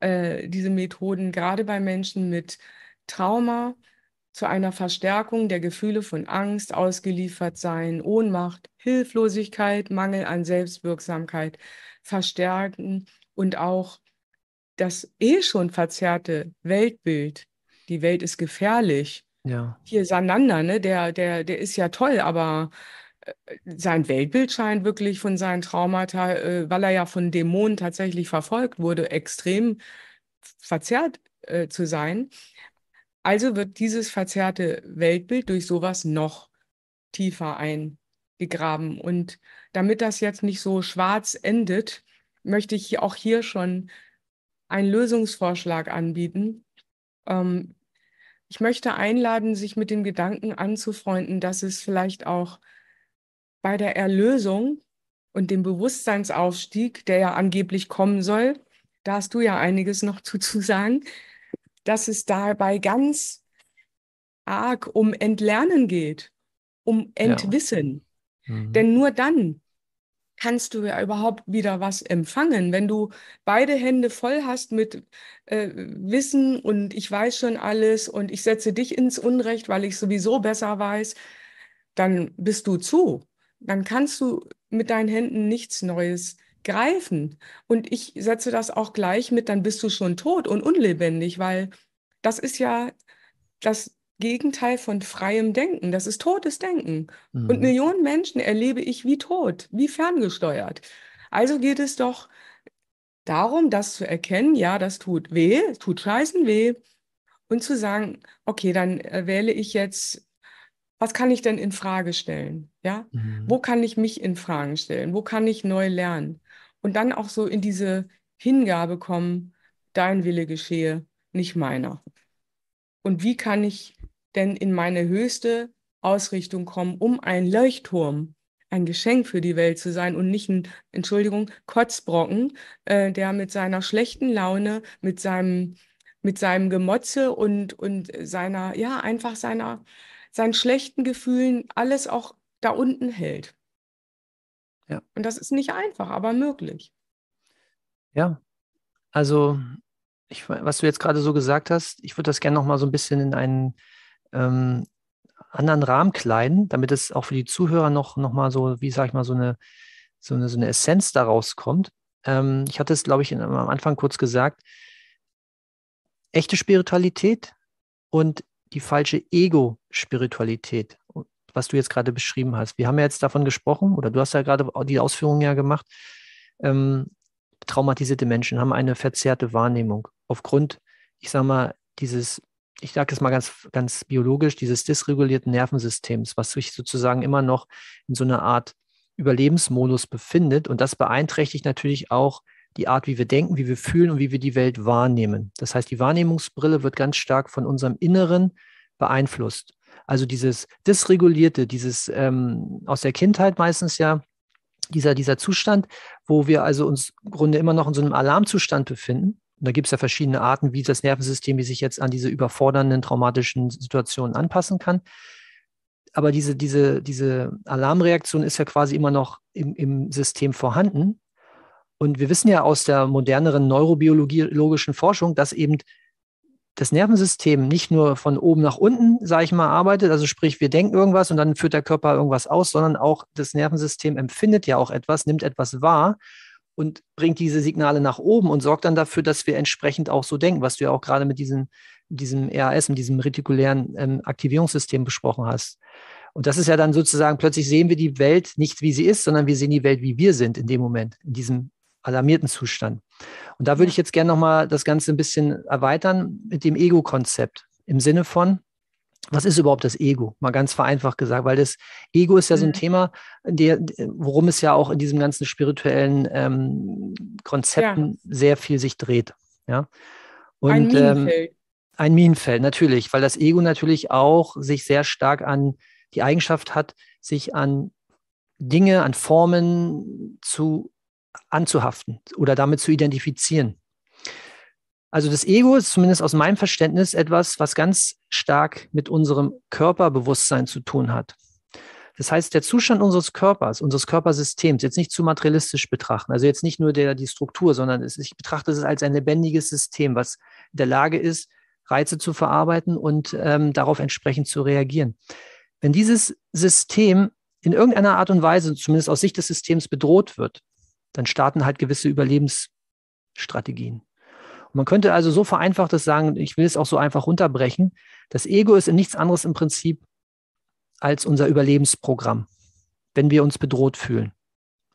äh, diese Methoden gerade bei Menschen mit Trauma zu einer Verstärkung der Gefühle von Angst, Ausgeliefertsein, Ohnmacht, Hilflosigkeit, Mangel an Selbstwirksamkeit verstärken und auch das eh schon verzerrte Weltbild, die Welt ist gefährlich. Ja. Hier Sanander, ne, der, der, der ist ja toll, aber sein Weltbild scheint wirklich von seinen Traumata, äh, weil er ja von Dämonen tatsächlich verfolgt wurde, extrem verzerrt äh, zu sein. Also wird dieses verzerrte Weltbild durch sowas noch tiefer eingegraben. Und damit das jetzt nicht so schwarz endet, möchte ich auch hier schon einen Lösungsvorschlag anbieten. Ähm, ich möchte einladen, sich mit dem Gedanken anzufreunden, dass es vielleicht auch bei der Erlösung und dem Bewusstseinsaufstieg, der ja angeblich kommen soll, da hast du ja einiges noch zu, zu sagen, dass es dabei ganz arg um Entlernen geht, um Entwissen. Ja. Mhm. Denn nur dann kannst du ja überhaupt wieder was empfangen. Wenn du beide Hände voll hast mit äh, Wissen und ich weiß schon alles und ich setze dich ins Unrecht, weil ich sowieso besser weiß, dann bist du zu dann kannst du mit deinen Händen nichts Neues greifen. Und ich setze das auch gleich mit, dann bist du schon tot und unlebendig, weil das ist ja das Gegenteil von freiem Denken. Das ist totes Denken. Mhm. Und Millionen Menschen erlebe ich wie tot, wie ferngesteuert. Also geht es doch darum, das zu erkennen, ja, das tut weh, tut scheißen weh. Und zu sagen, okay, dann äh, wähle ich jetzt was kann ich denn in Frage stellen? Ja, mhm. wo kann ich mich in Frage stellen? Wo kann ich neu lernen? Und dann auch so in diese Hingabe kommen, dein Wille geschehe, nicht meiner. Und wie kann ich denn in meine höchste Ausrichtung kommen, um ein Leuchtturm, ein Geschenk für die Welt zu sein und nicht ein, Entschuldigung, Kotzbrocken, äh, der mit seiner schlechten Laune, mit seinem, mit seinem Gemotze und, und seiner, ja, einfach seiner, seinen schlechten Gefühlen alles auch da unten hält. Ja. Und das ist nicht einfach, aber möglich. Ja, also ich, was du jetzt gerade so gesagt hast, ich würde das gerne noch mal so ein bisschen in einen ähm, anderen Rahmen kleiden, damit es auch für die Zuhörer noch, noch mal so, wie sage ich mal, so eine, so eine, so eine Essenz daraus kommt. Ähm, ich hatte es, glaube ich, in, am Anfang kurz gesagt, echte Spiritualität und die falsche Ego-Spiritualität, was du jetzt gerade beschrieben hast. Wir haben ja jetzt davon gesprochen, oder du hast ja gerade die Ausführungen ja gemacht. Ähm, traumatisierte Menschen haben eine verzerrte Wahrnehmung aufgrund, ich sage mal, dieses, ich sage es mal ganz, ganz biologisch, dieses dysregulierten Nervensystems, was sich sozusagen immer noch in so einer Art Überlebensmodus befindet. Und das beeinträchtigt natürlich auch die Art, wie wir denken, wie wir fühlen und wie wir die Welt wahrnehmen. Das heißt, die Wahrnehmungsbrille wird ganz stark von unserem Inneren beeinflusst. Also dieses Dysregulierte, dieses ähm, aus der Kindheit meistens ja, dieser, dieser Zustand, wo wir also uns im Grunde immer noch in so einem Alarmzustand befinden. Und da gibt es ja verschiedene Arten, wie das Nervensystem, wie sich jetzt an diese überfordernden, traumatischen Situationen anpassen kann. Aber diese, diese, diese Alarmreaktion ist ja quasi immer noch im, im System vorhanden. Und wir wissen ja aus der moderneren neurobiologischen Forschung, dass eben das Nervensystem nicht nur von oben nach unten, sage ich mal, arbeitet, also sprich, wir denken irgendwas und dann führt der Körper irgendwas aus, sondern auch das Nervensystem empfindet ja auch etwas, nimmt etwas wahr und bringt diese Signale nach oben und sorgt dann dafür, dass wir entsprechend auch so denken, was du ja auch gerade mit diesem, diesem RAS, mit diesem retikulären ähm, Aktivierungssystem besprochen hast. Und das ist ja dann sozusagen, plötzlich sehen wir die Welt nicht, wie sie ist, sondern wir sehen die Welt, wie wir sind in dem Moment, in diesem alarmierten Zustand. Und da würde ich jetzt gerne nochmal das Ganze ein bisschen erweitern mit dem Ego-Konzept im Sinne von, was ist überhaupt das Ego? Mal ganz vereinfacht gesagt, weil das Ego ist ja so ein mhm. Thema, der, worum es ja auch in diesem ganzen spirituellen ähm, Konzepten ja. sehr viel sich dreht. Ja? Und, ein ähm, Minenfeld. Ähm, ein Minenfeld, natürlich, weil das Ego natürlich auch sich sehr stark an die Eigenschaft hat, sich an Dinge, an Formen zu anzuhaften oder damit zu identifizieren. Also das Ego ist zumindest aus meinem Verständnis etwas, was ganz stark mit unserem Körperbewusstsein zu tun hat. Das heißt, der Zustand unseres Körpers, unseres Körpersystems, jetzt nicht zu materialistisch betrachten, also jetzt nicht nur der, die Struktur, sondern es, ich betrachte es als ein lebendiges System, was in der Lage ist, Reize zu verarbeiten und ähm, darauf entsprechend zu reagieren. Wenn dieses System in irgendeiner Art und Weise, zumindest aus Sicht des Systems, bedroht wird, dann starten halt gewisse Überlebensstrategien. Und man könnte also so vereinfacht das sagen, ich will es auch so einfach runterbrechen, das Ego ist in nichts anderes im Prinzip als unser Überlebensprogramm, wenn wir uns bedroht fühlen.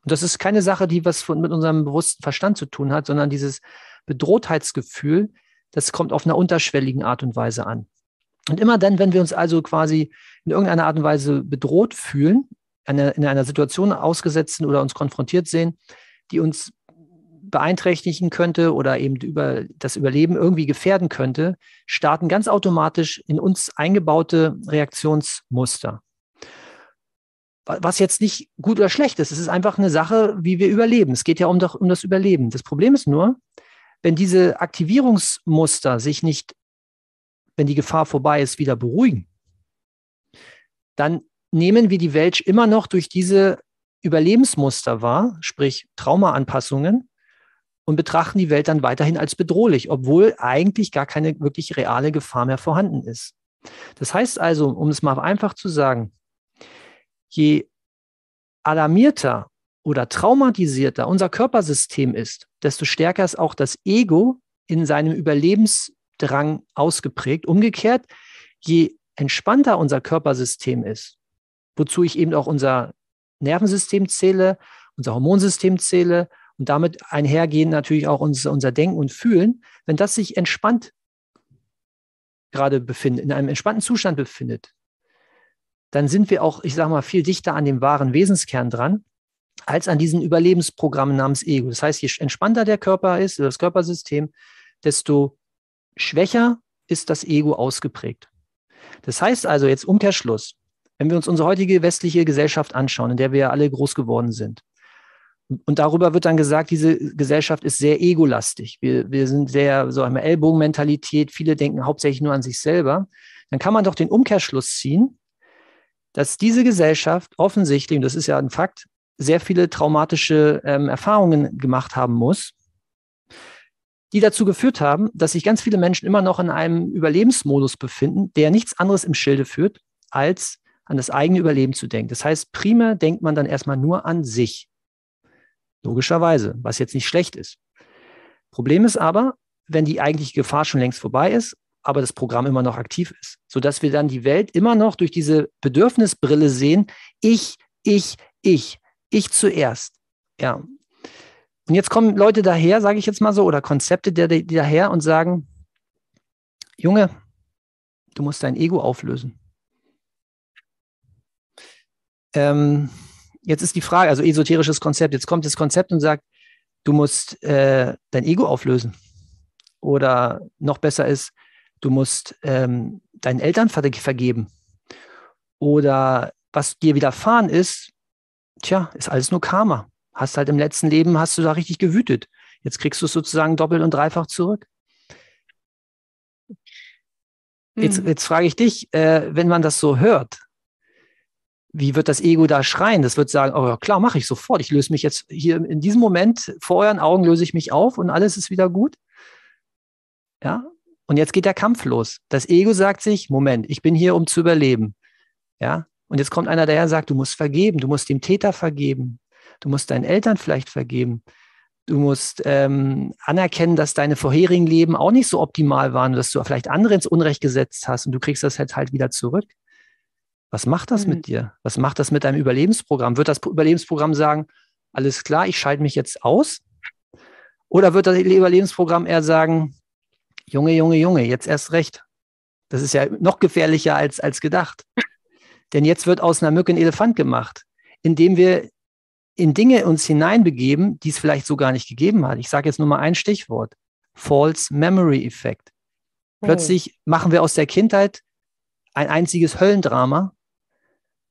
Und das ist keine Sache, die was von, mit unserem bewussten Verstand zu tun hat, sondern dieses Bedrohtheitsgefühl, das kommt auf einer unterschwelligen Art und Weise an. Und immer dann, wenn wir uns also quasi in irgendeiner Art und Weise bedroht fühlen, in einer Situation ausgesetzt oder uns konfrontiert sehen, die uns beeinträchtigen könnte oder eben über das Überleben irgendwie gefährden könnte, starten ganz automatisch in uns eingebaute Reaktionsmuster. Was jetzt nicht gut oder schlecht ist, es ist einfach eine Sache, wie wir überleben. Es geht ja um, um das Überleben. Das Problem ist nur, wenn diese Aktivierungsmuster sich nicht, wenn die Gefahr vorbei ist, wieder beruhigen, dann nehmen wir die Welt immer noch durch diese Überlebensmuster wahr, sprich Traumaanpassungen, und betrachten die Welt dann weiterhin als bedrohlich, obwohl eigentlich gar keine wirklich reale Gefahr mehr vorhanden ist. Das heißt also, um es mal einfach zu sagen, je alarmierter oder traumatisierter unser Körpersystem ist, desto stärker ist auch das Ego in seinem Überlebensdrang ausgeprägt. Umgekehrt, je entspannter unser Körpersystem ist, wozu ich eben auch unser Nervensystem zähle, unser Hormonsystem zähle und damit einhergehen natürlich auch unser, unser Denken und Fühlen, wenn das sich entspannt gerade befindet, in einem entspannten Zustand befindet, dann sind wir auch, ich sage mal, viel dichter an dem wahren Wesenskern dran als an diesen Überlebensprogrammen namens Ego. Das heißt, je entspannter der Körper ist, das Körpersystem, desto schwächer ist das Ego ausgeprägt. Das heißt also jetzt Umkehrschluss, wenn wir uns unsere heutige westliche Gesellschaft anschauen, in der wir ja alle groß geworden sind, und darüber wird dann gesagt, diese Gesellschaft ist sehr egolastig. Wir, wir sind sehr so eine Ellbogenmentalität. Viele denken hauptsächlich nur an sich selber. Dann kann man doch den Umkehrschluss ziehen, dass diese Gesellschaft offensichtlich, und das ist ja ein Fakt, sehr viele traumatische ähm, Erfahrungen gemacht haben muss, die dazu geführt haben, dass sich ganz viele Menschen immer noch in einem Überlebensmodus befinden, der nichts anderes im Schilde führt, als an das eigene Überleben zu denken. Das heißt, primär denkt man dann erstmal nur an sich. Logischerweise, was jetzt nicht schlecht ist. Problem ist aber, wenn die eigentliche Gefahr schon längst vorbei ist, aber das Programm immer noch aktiv ist, sodass wir dann die Welt immer noch durch diese Bedürfnisbrille sehen. Ich, ich, ich, ich zuerst. Ja. Und jetzt kommen Leute daher, sage ich jetzt mal so, oder Konzepte die, die daher und sagen, Junge, du musst dein Ego auflösen. Ähm, jetzt ist die Frage, also esoterisches Konzept, jetzt kommt das Konzept und sagt, du musst äh, dein Ego auflösen. Oder noch besser ist, du musst ähm, deinen Eltern vergeben. Oder was dir widerfahren ist, tja, ist alles nur Karma. Hast halt im letzten Leben, hast du da richtig gewütet. Jetzt kriegst du es sozusagen doppelt und dreifach zurück. Jetzt, hm. jetzt frage ich dich, äh, wenn man das so hört, wie wird das Ego da schreien? Das wird sagen, oh ja, klar, mache ich sofort. Ich löse mich jetzt hier in diesem Moment vor euren Augen löse ich mich auf und alles ist wieder gut. Ja? Und jetzt geht der Kampf los. Das Ego sagt sich, Moment, ich bin hier, um zu überleben. Ja? Und jetzt kommt einer daher und sagt, du musst vergeben, du musst dem Täter vergeben, du musst deinen Eltern vielleicht vergeben. Du musst ähm, anerkennen, dass deine vorherigen Leben auch nicht so optimal waren, dass du vielleicht andere ins Unrecht gesetzt hast und du kriegst das halt, halt wieder zurück. Was macht das mhm. mit dir? Was macht das mit deinem Überlebensprogramm? Wird das Überlebensprogramm sagen, alles klar, ich schalte mich jetzt aus? Oder wird das Überlebensprogramm eher sagen, Junge, Junge, Junge, jetzt erst recht. Das ist ja noch gefährlicher als, als gedacht. Denn jetzt wird aus einer Mücke ein Elefant gemacht, indem wir in Dinge uns hineinbegeben, die es vielleicht so gar nicht gegeben hat. Ich sage jetzt nur mal ein Stichwort. False Memory Effekt. Oh. Plötzlich machen wir aus der Kindheit ein einziges Höllendrama,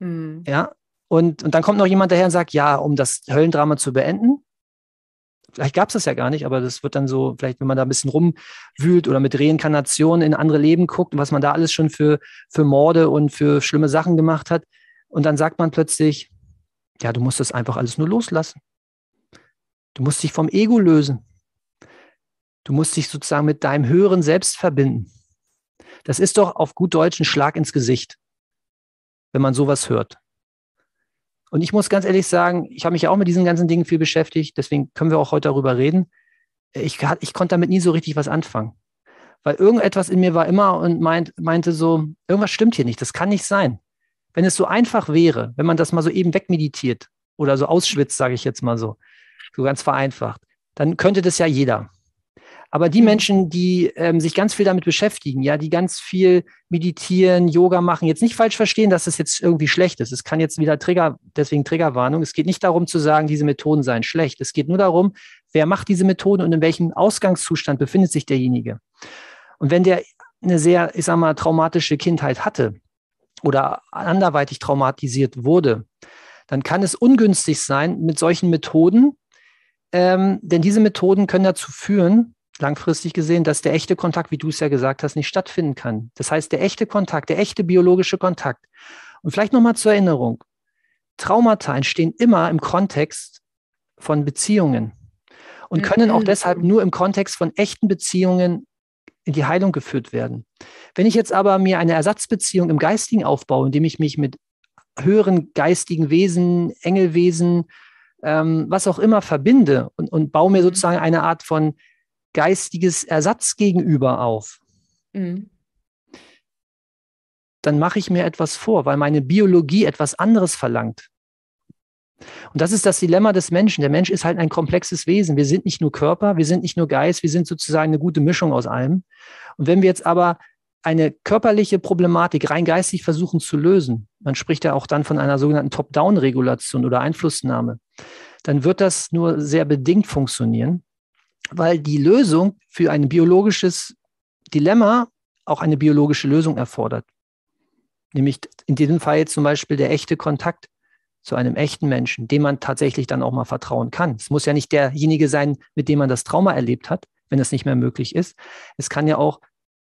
Mhm. Ja. Und, und dann kommt noch jemand daher und sagt, ja, um das Höllendrama zu beenden, vielleicht gab es das ja gar nicht, aber das wird dann so, vielleicht wenn man da ein bisschen rumwühlt oder mit Reinkarnation in andere Leben guckt, was man da alles schon für, für Morde und für schlimme Sachen gemacht hat. Und dann sagt man plötzlich, ja, du musst das einfach alles nur loslassen. Du musst dich vom Ego lösen. Du musst dich sozusagen mit deinem höheren Selbst verbinden. Das ist doch auf gut Deutsch ein Schlag ins Gesicht wenn man sowas hört. Und ich muss ganz ehrlich sagen, ich habe mich ja auch mit diesen ganzen Dingen viel beschäftigt, deswegen können wir auch heute darüber reden. Ich, ich konnte damit nie so richtig was anfangen. Weil irgendetwas in mir war immer und meint, meinte so, irgendwas stimmt hier nicht, das kann nicht sein. Wenn es so einfach wäre, wenn man das mal so eben wegmeditiert oder so ausschwitzt, sage ich jetzt mal so, so ganz vereinfacht, dann könnte das ja jeder. Aber die mhm. Menschen, die ähm, sich ganz viel damit beschäftigen, ja, die ganz viel meditieren, Yoga machen, jetzt nicht falsch verstehen, dass es jetzt irgendwie schlecht ist. Es kann jetzt wieder Trigger, deswegen Triggerwarnung. Es geht nicht darum zu sagen, diese Methoden seien schlecht. Es geht nur darum, wer macht diese Methoden und in welchem Ausgangszustand befindet sich derjenige. Und wenn der eine sehr, ich sag mal, traumatische Kindheit hatte oder anderweitig traumatisiert wurde, dann kann es ungünstig sein mit solchen Methoden, ähm, denn diese Methoden können dazu führen, langfristig gesehen, dass der echte Kontakt, wie du es ja gesagt hast, nicht stattfinden kann. Das heißt, der echte Kontakt, der echte biologische Kontakt. Und vielleicht nochmal zur Erinnerung. Traumata entstehen immer im Kontext von Beziehungen und können auch mhm. deshalb nur im Kontext von echten Beziehungen in die Heilung geführt werden. Wenn ich jetzt aber mir eine Ersatzbeziehung im Geistigen aufbaue, indem ich mich mit höheren geistigen Wesen, Engelwesen, ähm, was auch immer verbinde und, und baue mir mhm. sozusagen eine Art von geistiges Ersatz gegenüber auf, mhm. dann mache ich mir etwas vor, weil meine Biologie etwas anderes verlangt. Und das ist das Dilemma des Menschen. Der Mensch ist halt ein komplexes Wesen. Wir sind nicht nur Körper, wir sind nicht nur Geist, wir sind sozusagen eine gute Mischung aus allem. Und wenn wir jetzt aber eine körperliche Problematik rein geistig versuchen zu lösen, man spricht ja auch dann von einer sogenannten Top-Down-Regulation oder Einflussnahme, dann wird das nur sehr bedingt funktionieren, weil die Lösung für ein biologisches Dilemma auch eine biologische Lösung erfordert. Nämlich in diesem Fall jetzt zum Beispiel der echte Kontakt zu einem echten Menschen, dem man tatsächlich dann auch mal vertrauen kann. Es muss ja nicht derjenige sein, mit dem man das Trauma erlebt hat, wenn das nicht mehr möglich ist. Es kann ja auch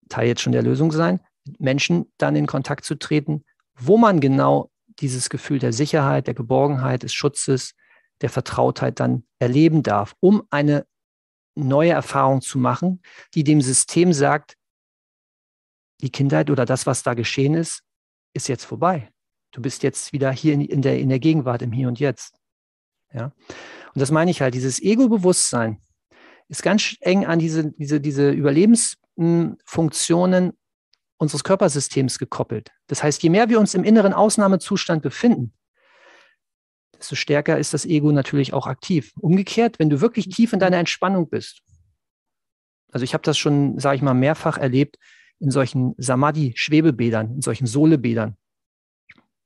Teil jetzt schon der Lösung sein, Menschen dann in Kontakt zu treten, wo man genau dieses Gefühl der Sicherheit, der Geborgenheit, des Schutzes, der Vertrautheit dann erleben darf, um eine neue Erfahrung zu machen, die dem System sagt, die Kindheit oder das, was da geschehen ist, ist jetzt vorbei. Du bist jetzt wieder hier in, der, in der Gegenwart, im Hier und Jetzt. Ja? Und das meine ich halt, dieses Ego-Bewusstsein ist ganz eng an diese, diese, diese Überlebensfunktionen unseres Körpersystems gekoppelt. Das heißt, je mehr wir uns im inneren Ausnahmezustand befinden, desto stärker ist das Ego natürlich auch aktiv. Umgekehrt, wenn du wirklich tief in deiner Entspannung bist, also ich habe das schon, sage ich mal, mehrfach erlebt in solchen Samadhi-Schwebebädern, in solchen Sohlebädern.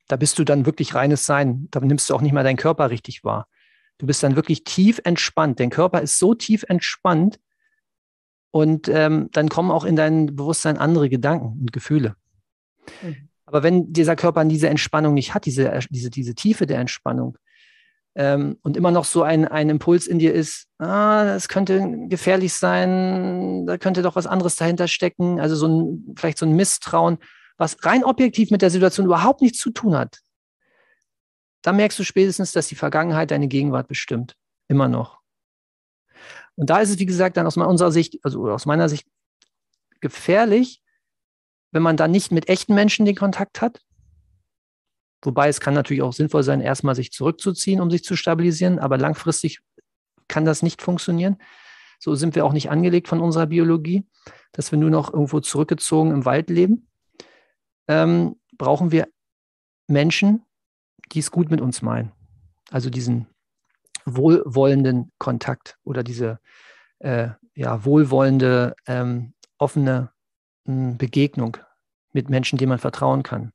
Da bist du dann wirklich reines Sein. Da nimmst du auch nicht mal deinen Körper richtig wahr. Du bist dann wirklich tief entspannt. Dein Körper ist so tief entspannt und ähm, dann kommen auch in dein Bewusstsein andere Gedanken und Gefühle. Mhm. Aber wenn dieser Körper diese Entspannung nicht hat, diese, diese, diese Tiefe der Entspannung, ähm, und immer noch so ein, ein Impuls in dir ist, ah, das könnte gefährlich sein, da könnte doch was anderes dahinter stecken, also so ein, vielleicht so ein Misstrauen, was rein objektiv mit der Situation überhaupt nichts zu tun hat, dann merkst du spätestens, dass die Vergangenheit deine Gegenwart bestimmt. Immer noch. Und da ist es, wie gesagt, dann aus unserer Sicht, also aus meiner Sicht gefährlich, wenn man dann nicht mit echten Menschen den Kontakt hat, Wobei es kann natürlich auch sinnvoll sein, erstmal sich zurückzuziehen, um sich zu stabilisieren, aber langfristig kann das nicht funktionieren. So sind wir auch nicht angelegt von unserer Biologie, dass wir nur noch irgendwo zurückgezogen im Wald leben. Ähm, brauchen wir Menschen, die es gut mit uns meinen. Also diesen wohlwollenden Kontakt oder diese äh, ja, wohlwollende, ähm, offene hm, Begegnung mit Menschen, denen man vertrauen kann.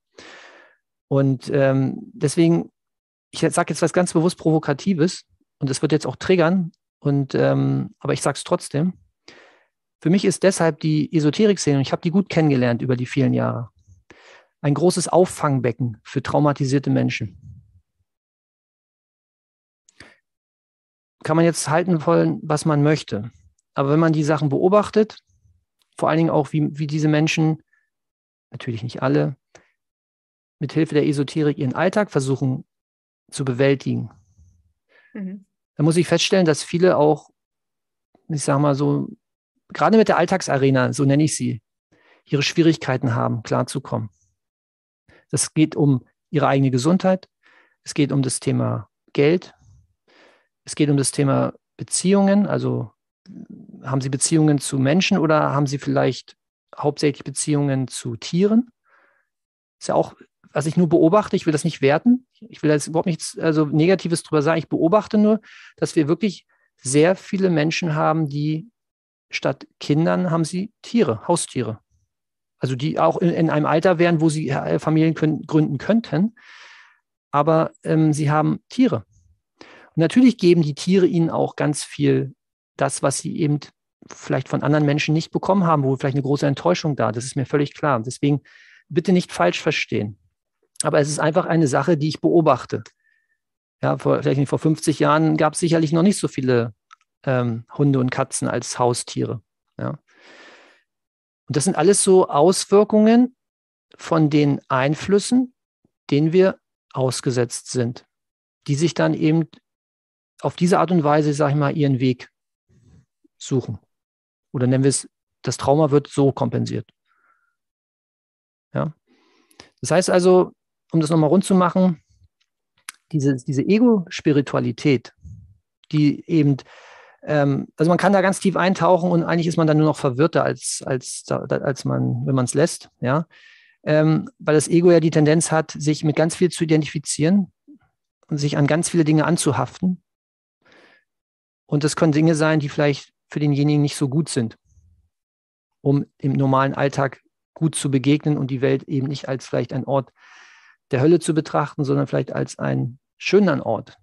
Und ähm, deswegen, ich sage jetzt was ganz bewusst Provokatives und es wird jetzt auch triggern, und, ähm, aber ich sage es trotzdem. Für mich ist deshalb die Esoterik-Szene, und ich habe die gut kennengelernt über die vielen Jahre, ein großes Auffangbecken für traumatisierte Menschen. Kann man jetzt halten wollen, was man möchte. Aber wenn man die Sachen beobachtet, vor allen Dingen auch, wie, wie diese Menschen, natürlich nicht alle, mit Hilfe der Esoterik ihren Alltag versuchen zu bewältigen, mhm. dann muss ich feststellen, dass viele auch, ich sag mal so, gerade mit der Alltagsarena, so nenne ich sie, ihre Schwierigkeiten haben, klarzukommen. Das geht um ihre eigene Gesundheit, es geht um das Thema Geld, es geht um das Thema Beziehungen, also haben Sie Beziehungen zu Menschen oder haben Sie vielleicht hauptsächlich Beziehungen zu Tieren? Ist ja auch was ich nur beobachte, ich will das nicht werten, ich will da jetzt überhaupt nichts also Negatives drüber sagen, ich beobachte nur, dass wir wirklich sehr viele Menschen haben, die statt Kindern haben sie Tiere, Haustiere. Also die auch in, in einem Alter wären, wo sie äh, Familien können, gründen könnten, aber ähm, sie haben Tiere. Und natürlich geben die Tiere ihnen auch ganz viel das, was sie eben vielleicht von anderen Menschen nicht bekommen haben, wo vielleicht eine große Enttäuschung da. Das ist mir völlig klar. Deswegen bitte nicht falsch verstehen. Aber es ist einfach eine Sache, die ich beobachte. Ja, vor, vielleicht nicht, vor 50 Jahren gab es sicherlich noch nicht so viele ähm, Hunde und Katzen als Haustiere. Ja. Und das sind alles so Auswirkungen von den Einflüssen, denen wir ausgesetzt sind, die sich dann eben auf diese Art und Weise, sage ich mal, ihren Weg suchen. Oder nennen wir es, das Trauma wird so kompensiert. Ja. Das heißt also, um das nochmal rund zu machen, diese, diese Ego-Spiritualität, die eben, ähm, also man kann da ganz tief eintauchen und eigentlich ist man dann nur noch verwirrter, als, als, als man, wenn man es lässt, ja. Ähm, weil das Ego ja die Tendenz hat, sich mit ganz viel zu identifizieren und sich an ganz viele Dinge anzuhaften. Und das können Dinge sein, die vielleicht für denjenigen nicht so gut sind, um im normalen Alltag gut zu begegnen und die Welt eben nicht als vielleicht ein Ort der Hölle zu betrachten, sondern vielleicht als einen schöneren Ort,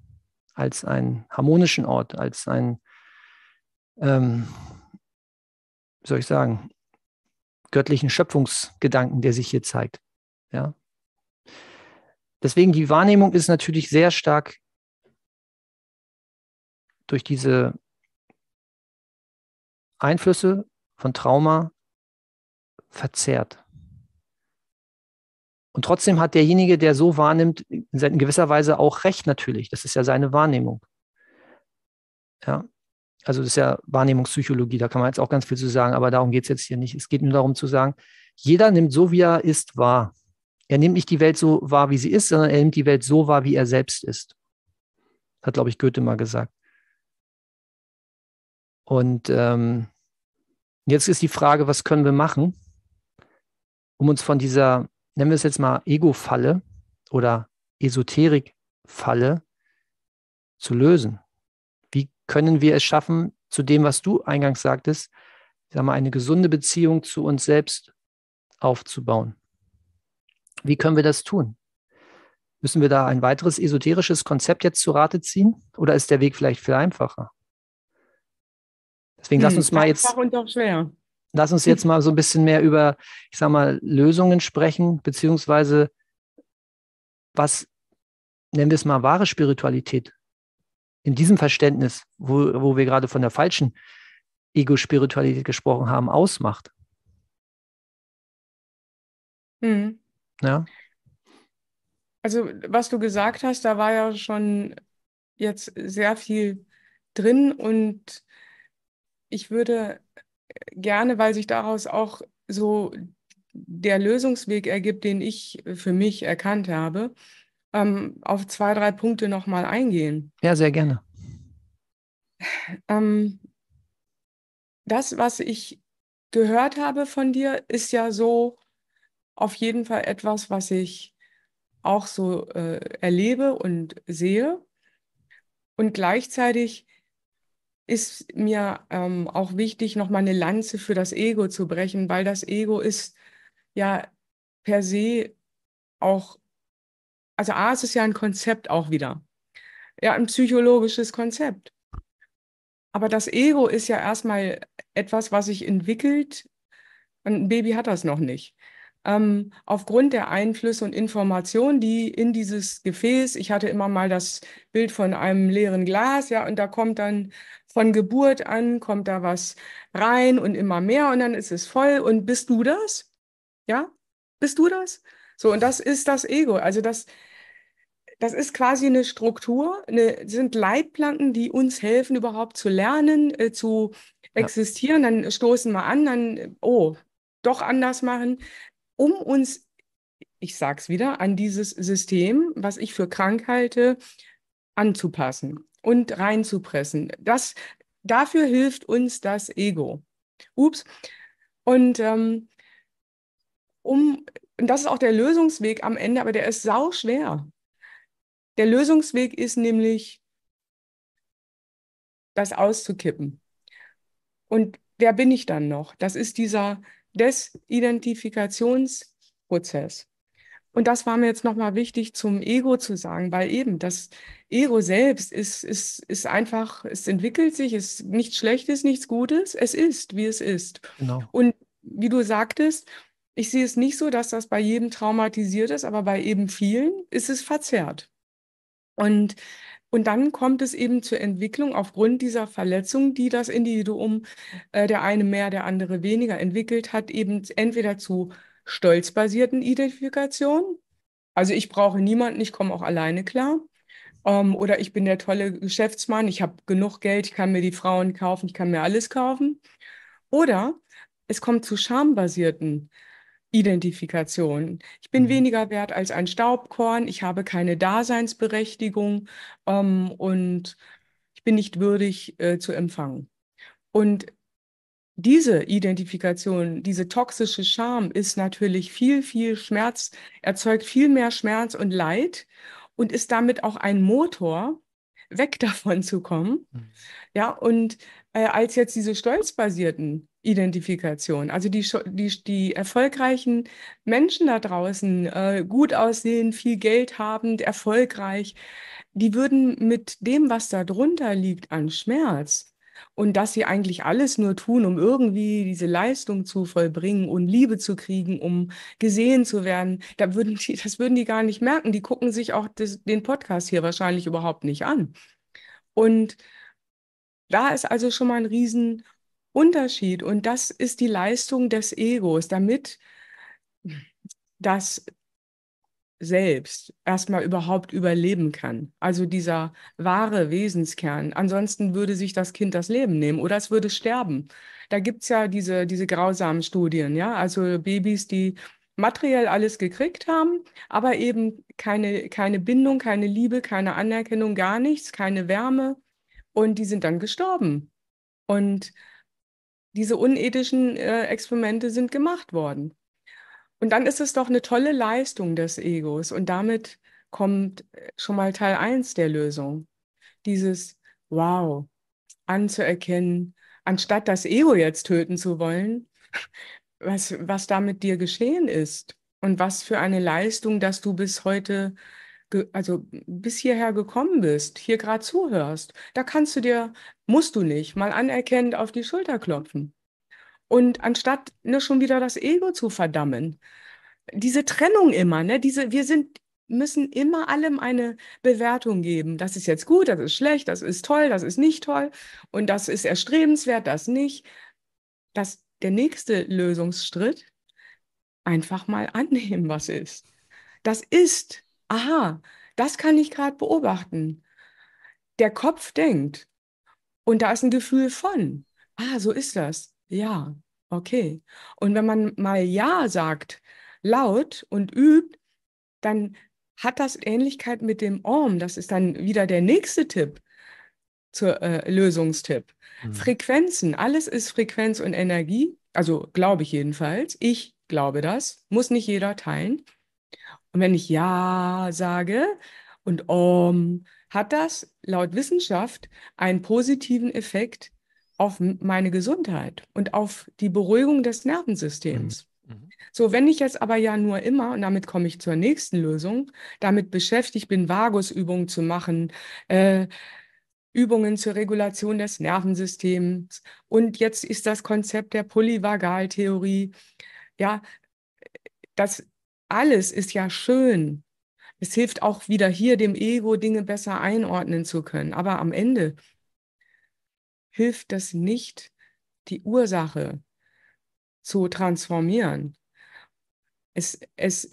als einen harmonischen Ort, als einen, ähm, wie soll ich sagen, göttlichen Schöpfungsgedanken, der sich hier zeigt. Ja? Deswegen die Wahrnehmung ist natürlich sehr stark durch diese Einflüsse von Trauma verzerrt. Und trotzdem hat derjenige, der so wahrnimmt, in gewisser Weise auch recht natürlich. Das ist ja seine Wahrnehmung. Ja, also das ist ja Wahrnehmungspsychologie, da kann man jetzt auch ganz viel zu sagen, aber darum geht es jetzt hier nicht. Es geht nur darum zu sagen, jeder nimmt so, wie er ist, wahr. Er nimmt nicht die Welt so wahr, wie sie ist, sondern er nimmt die Welt so wahr, wie er selbst ist. Hat, glaube ich, Goethe mal gesagt. Und ähm, jetzt ist die Frage, was können wir machen, um uns von dieser nennen wir es jetzt mal Ego-Falle oder Esoterik-Falle zu lösen? Wie können wir es schaffen, zu dem, was du eingangs sagtest, sag mal, eine gesunde Beziehung zu uns selbst aufzubauen? Wie können wir das tun? Müssen wir da ein weiteres esoterisches Konzept jetzt zu Rate ziehen oder ist der Weg vielleicht viel einfacher? Deswegen hm, lass uns mal jetzt. Einfach und auch schwer lass uns jetzt mal so ein bisschen mehr über, ich sag mal, Lösungen sprechen, beziehungsweise was nennen wir es mal wahre Spiritualität in diesem Verständnis, wo, wo wir gerade von der falschen Ego-Spiritualität gesprochen haben, ausmacht. Mhm. Ja. Also, was du gesagt hast, da war ja schon jetzt sehr viel drin und ich würde gerne, weil sich daraus auch so der Lösungsweg ergibt, den ich für mich erkannt habe, ähm, auf zwei, drei Punkte nochmal eingehen. Ja, sehr gerne. Ähm, das, was ich gehört habe von dir, ist ja so auf jeden Fall etwas, was ich auch so äh, erlebe und sehe. Und gleichzeitig ist mir ähm, auch wichtig, nochmal eine Lanze für das Ego zu brechen, weil das Ego ist ja per se auch, also A, es ist ja ein Konzept auch wieder. Ja, ein psychologisches Konzept. Aber das Ego ist ja erstmal etwas, was sich entwickelt. und Ein Baby hat das noch nicht. Ähm, aufgrund der Einflüsse und Informationen, die in dieses Gefäß, ich hatte immer mal das Bild von einem leeren Glas, ja, und da kommt dann von Geburt an kommt da was rein und immer mehr und dann ist es voll und bist du das? Ja? Bist du das? So, und das ist das Ego. Also das, das ist quasi eine Struktur, eine, sind Leitplanken, die uns helfen, überhaupt zu lernen, äh, zu existieren. Ja. Dann stoßen wir an, dann, oh, doch anders machen, um uns, ich sage es wieder, an dieses System, was ich für krank halte, anzupassen und reinzupressen. Das, dafür hilft uns das Ego. Ups. Und ähm, um, und das ist auch der Lösungsweg am Ende, aber der ist sau schwer. Der Lösungsweg ist nämlich, das auszukippen. Und wer bin ich dann noch? Das ist dieser Desidentifikationsprozess. Und das war mir jetzt nochmal wichtig zum Ego zu sagen, weil eben das Ego selbst ist, ist, ist einfach, es entwickelt sich, ist nichts Schlechtes, nichts Gutes, es ist, wie es ist. Genau. Und wie du sagtest, ich sehe es nicht so, dass das bei jedem traumatisiert ist, aber bei eben vielen ist es verzerrt. Und, und dann kommt es eben zur Entwicklung aufgrund dieser Verletzung, die das Individuum, äh, der eine mehr, der andere weniger entwickelt hat, eben entweder zu stolzbasierten Identifikation. Also ich brauche niemanden, ich komme auch alleine klar. Ähm, oder ich bin der tolle Geschäftsmann, ich habe genug Geld, ich kann mir die Frauen kaufen, ich kann mir alles kaufen. Oder es kommt zu schambasierten Identifikationen. Ich bin mhm. weniger wert als ein Staubkorn, ich habe keine Daseinsberechtigung ähm, und ich bin nicht würdig äh, zu empfangen. Und diese Identifikation, diese toxische Scham ist natürlich viel, viel Schmerz, erzeugt viel mehr Schmerz und Leid und ist damit auch ein Motor, weg davon zu kommen. Mhm. Ja, und äh, als jetzt diese stolzbasierten Identifikationen, also die, die, die erfolgreichen Menschen da draußen, äh, gut aussehen, viel Geld habend, erfolgreich, die würden mit dem, was da drunter liegt an Schmerz, und dass sie eigentlich alles nur tun, um irgendwie diese Leistung zu vollbringen und Liebe zu kriegen, um gesehen zu werden, da würden die, das würden die gar nicht merken. Die gucken sich auch das, den Podcast hier wahrscheinlich überhaupt nicht an. Und da ist also schon mal ein Riesenunterschied. Und das ist die Leistung des Egos, damit das selbst erstmal überhaupt überleben kann. Also dieser wahre Wesenskern. Ansonsten würde sich das Kind das Leben nehmen oder es würde sterben. Da gibt es ja diese, diese grausamen Studien, ja. Also Babys, die materiell alles gekriegt haben, aber eben keine, keine Bindung, keine Liebe, keine Anerkennung, gar nichts, keine Wärme. Und die sind dann gestorben. Und diese unethischen äh, Experimente sind gemacht worden. Und dann ist es doch eine tolle Leistung des Egos. Und damit kommt äh, schon mal Teil 1 der Lösung. Dieses Wow anzuerkennen, anstatt das Ego jetzt töten zu wollen, was, was da mit dir geschehen ist und was für eine Leistung, dass du bis heute, also bis hierher gekommen bist, hier gerade zuhörst. Da kannst du dir, musst du nicht, mal anerkennend auf die Schulter klopfen. Und anstatt ne, schon wieder das Ego zu verdammen, diese Trennung immer, ne, diese, wir sind, müssen immer allem eine Bewertung geben. Das ist jetzt gut, das ist schlecht, das ist toll, das ist nicht toll und das ist erstrebenswert, das nicht. Dass der nächste Lösungsstritt einfach mal annehmen, was ist. Das ist, aha, das kann ich gerade beobachten. Der Kopf denkt und da ist ein Gefühl von, ah, so ist das ja, okay. Und wenn man mal Ja sagt, laut und übt, dann hat das Ähnlichkeit mit dem Orm. Das ist dann wieder der nächste Tipp zur äh, Lösungstipp. Mhm. Frequenzen, alles ist Frequenz und Energie, also glaube ich jedenfalls. Ich glaube das, muss nicht jeder teilen. Und wenn ich Ja sage und Om, hat das laut Wissenschaft einen positiven Effekt auf meine Gesundheit und auf die Beruhigung des Nervensystems. Mhm. mhm. So, wenn ich jetzt aber ja nur immer, und damit komme ich zur nächsten Lösung, damit beschäftigt bin, Vagusübungen zu machen, äh, Übungen zur Regulation des Nervensystems. Und jetzt ist das Konzept der Polyvagaltheorie. Ja, das alles ist ja schön. Es hilft auch wieder hier dem Ego, Dinge besser einordnen zu können. Aber am Ende hilft es nicht, die Ursache zu transformieren. Es, es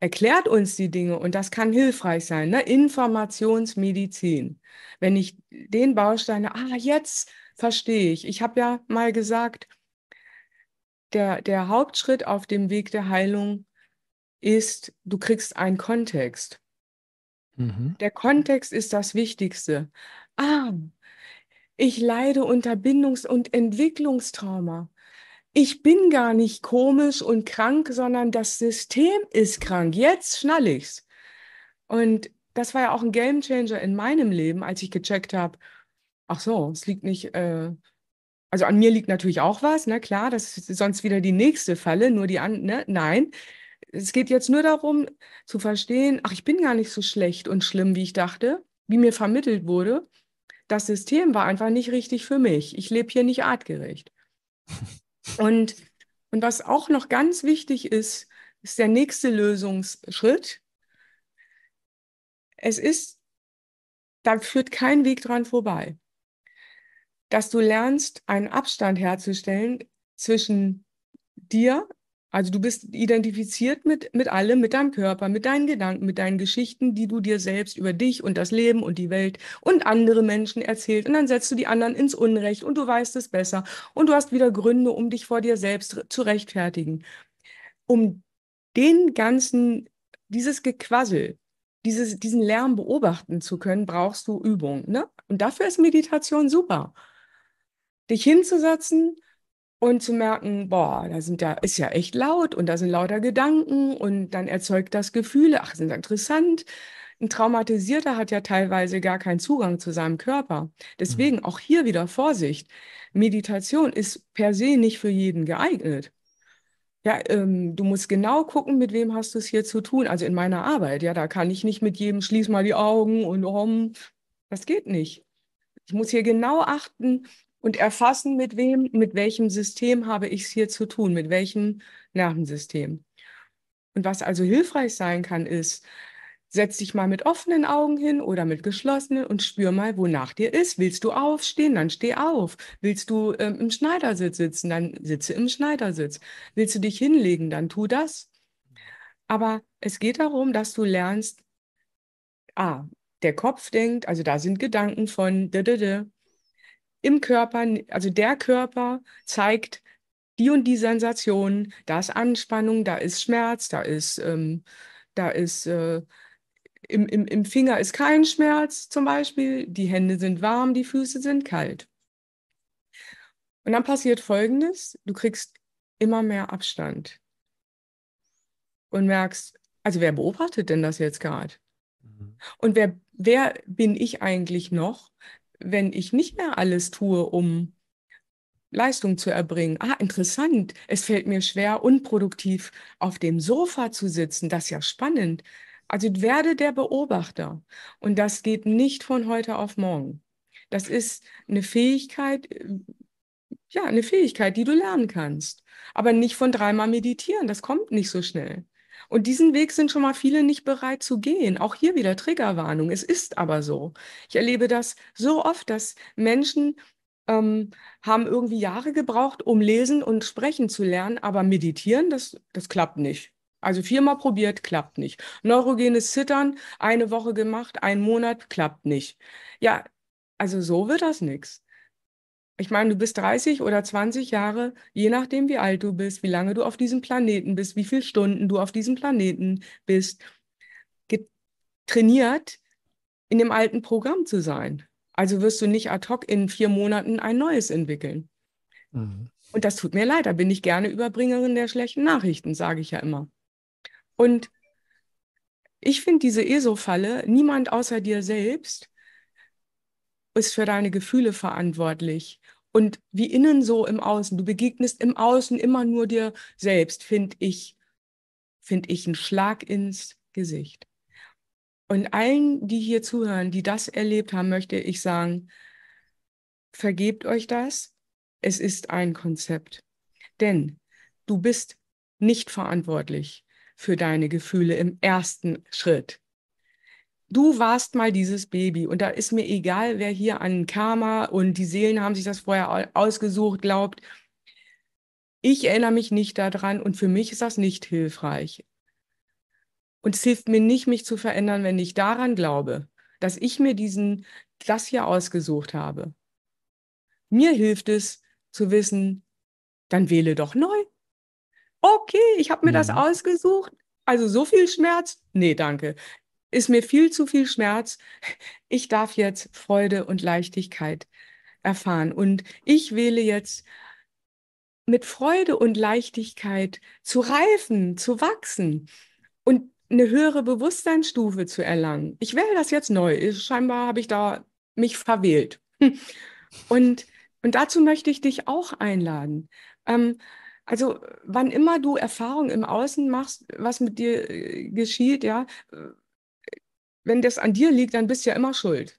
erklärt uns die Dinge und das kann hilfreich sein. Ne? Informationsmedizin. Wenn ich den Baustein, ah, jetzt verstehe ich. Ich habe ja mal gesagt, der, der Hauptschritt auf dem Weg der Heilung ist, du kriegst einen Kontext. Mhm. Der Kontext ist das Wichtigste. Ah, ich leide unter Bindungs- und Entwicklungstrauma. Ich bin gar nicht komisch und krank, sondern das System ist krank. Jetzt schnall ich's. Und das war ja auch ein Game Changer in meinem Leben, als ich gecheckt habe, ach so, es liegt nicht, äh, also an mir liegt natürlich auch was, ne, klar, das ist sonst wieder die nächste Falle, nur die an, ne, nein. Es geht jetzt nur darum zu verstehen, ach, ich bin gar nicht so schlecht und schlimm, wie ich dachte, wie mir vermittelt wurde, das System war einfach nicht richtig für mich. Ich lebe hier nicht artgerecht. Und, und was auch noch ganz wichtig ist, ist der nächste Lösungsschritt. Es ist, da führt kein Weg dran vorbei, dass du lernst, einen Abstand herzustellen zwischen dir also du bist identifiziert mit, mit allem, mit deinem Körper, mit deinen Gedanken, mit deinen Geschichten, die du dir selbst über dich und das Leben und die Welt und andere Menschen erzählst. Und dann setzt du die anderen ins Unrecht und du weißt es besser. Und du hast wieder Gründe, um dich vor dir selbst zu rechtfertigen. Um den ganzen, dieses Gequassel, dieses, diesen Lärm beobachten zu können, brauchst du Übung. Ne? Und dafür ist Meditation super. Dich hinzusetzen und zu merken, boah, da sind ja, ist ja echt laut und da sind lauter Gedanken und dann erzeugt das Gefühle, ach, sind interessant. Ein Traumatisierter hat ja teilweise gar keinen Zugang zu seinem Körper. Mhm. Deswegen auch hier wieder Vorsicht. Meditation ist per se nicht für jeden geeignet. Ja, ähm, du musst genau gucken, mit wem hast du es hier zu tun. Also in meiner Arbeit, ja, da kann ich nicht mit jedem schließ mal die Augen und rum. Das geht nicht. Ich muss hier genau achten, und erfassen, mit wem, mit welchem System habe ich es hier zu tun, mit welchem Nervensystem. Und was also hilfreich sein kann, ist, setz dich mal mit offenen Augen hin oder mit geschlossenen und spür mal, wonach dir ist. Willst du aufstehen, dann steh auf. Willst du ähm, im Schneidersitz sitzen, dann sitze im Schneidersitz. Willst du dich hinlegen, dann tu das. Aber es geht darum, dass du lernst, ah, der Kopf denkt, also da sind Gedanken von, d -d -d im Körper, also der Körper zeigt die und die Sensationen, da ist Anspannung, da ist Schmerz, da ist, ähm, da ist äh, im, im, im Finger ist kein Schmerz zum Beispiel, die Hände sind warm, die Füße sind kalt. Und dann passiert Folgendes, du kriegst immer mehr Abstand und merkst, also wer beobachtet denn das jetzt gerade? Mhm. Und wer, wer bin ich eigentlich noch, wenn ich nicht mehr alles tue, um Leistung zu erbringen. Ah, interessant. Es fällt mir schwer, unproduktiv auf dem Sofa zu sitzen. Das ist ja spannend. Also werde der Beobachter. Und das geht nicht von heute auf morgen. Das ist eine Fähigkeit, äh, ja, eine Fähigkeit, die du lernen kannst. Aber nicht von dreimal meditieren. Das kommt nicht so schnell. Und diesen Weg sind schon mal viele nicht bereit zu gehen. Auch hier wieder Triggerwarnung. Es ist aber so. Ich erlebe das so oft, dass Menschen ähm, haben irgendwie Jahre gebraucht, um lesen und sprechen zu lernen, aber meditieren, das, das klappt nicht. Also viermal probiert, klappt nicht. Neurogenes Zittern, eine Woche gemacht, einen Monat, klappt nicht. Ja, also so wird das nichts ich meine, du bist 30 oder 20 Jahre, je nachdem, wie alt du bist, wie lange du auf diesem Planeten bist, wie viele Stunden du auf diesem Planeten bist, trainiert, in dem alten Programm zu sein. Also wirst du nicht ad hoc in vier Monaten ein neues entwickeln. Mhm. Und das tut mir leid, da bin ich gerne Überbringerin der schlechten Nachrichten, sage ich ja immer. Und ich finde diese ESO-Falle, niemand außer dir selbst ist für deine Gefühle verantwortlich. Und wie innen so im Außen. Du begegnest im Außen immer nur dir selbst, finde ich, finde ich einen Schlag ins Gesicht. Und allen, die hier zuhören, die das erlebt haben, möchte ich sagen, vergebt euch das. Es ist ein Konzept. Denn du bist nicht verantwortlich für deine Gefühle im ersten Schritt du warst mal dieses Baby und da ist mir egal, wer hier an Karma und die Seelen haben sich das vorher ausgesucht, glaubt. Ich erinnere mich nicht daran und für mich ist das nicht hilfreich. Und es hilft mir nicht, mich zu verändern, wenn ich daran glaube, dass ich mir diesen, das hier ausgesucht habe. Mir hilft es zu wissen, dann wähle doch neu. Okay, ich habe mir ja. das mhm. ausgesucht. Also so viel Schmerz? Nee, danke ist mir viel zu viel Schmerz. Ich darf jetzt Freude und Leichtigkeit erfahren. Und ich wähle jetzt mit Freude und Leichtigkeit zu reifen, zu wachsen und eine höhere Bewusstseinsstufe zu erlangen. Ich wähle das jetzt neu. Scheinbar habe ich da mich verwählt. Und, und dazu möchte ich dich auch einladen. Ähm, also, wann immer du Erfahrungen im Außen machst, was mit dir äh, geschieht, ja, äh, wenn das an dir liegt, dann bist du ja immer schuld.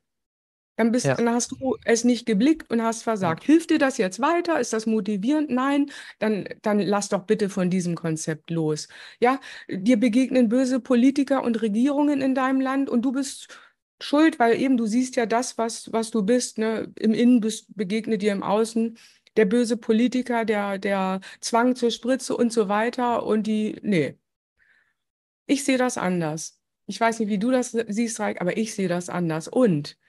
Dann, bist, ja. dann hast du es nicht geblickt und hast versagt. Hilft dir das jetzt weiter? Ist das motivierend? Nein, dann, dann lass doch bitte von diesem Konzept los. Ja, dir begegnen böse Politiker und Regierungen in deinem Land und du bist schuld, weil eben du siehst ja das, was, was du bist. Ne? Im Innen bist, begegnet dir im Außen der böse Politiker, der, der Zwang zur Spritze und so weiter. Und die, nee, ich sehe das anders. Ich weiß nicht, wie du das siehst, Reik, aber ich sehe das anders. Und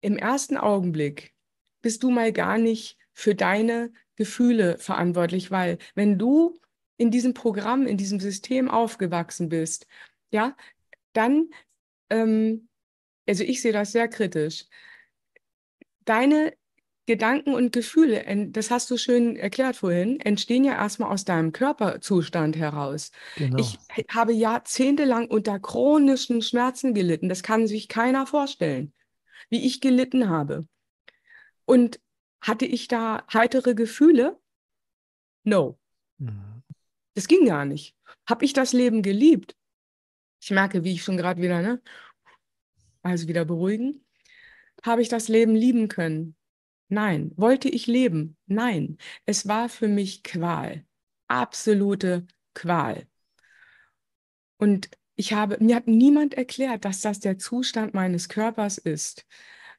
im ersten Augenblick bist du mal gar nicht für deine Gefühle verantwortlich, weil wenn du in diesem Programm, in diesem System aufgewachsen bist, ja, dann, ähm, also ich sehe das sehr kritisch. Deine Gedanken und Gefühle, das hast du schön erklärt vorhin, entstehen ja erstmal aus deinem Körperzustand heraus. Genau. Ich habe jahrzehntelang unter chronischen Schmerzen gelitten. Das kann sich keiner vorstellen, wie ich gelitten habe. Und hatte ich da heitere Gefühle? No. Mhm. Das ging gar nicht. Habe ich das Leben geliebt? Ich merke, wie ich schon gerade wieder, ne? Also wieder beruhigen. Habe ich das Leben lieben können? Nein. Wollte ich leben? Nein. Es war für mich Qual. Absolute Qual. Und ich habe, mir hat niemand erklärt, dass das der Zustand meines Körpers ist.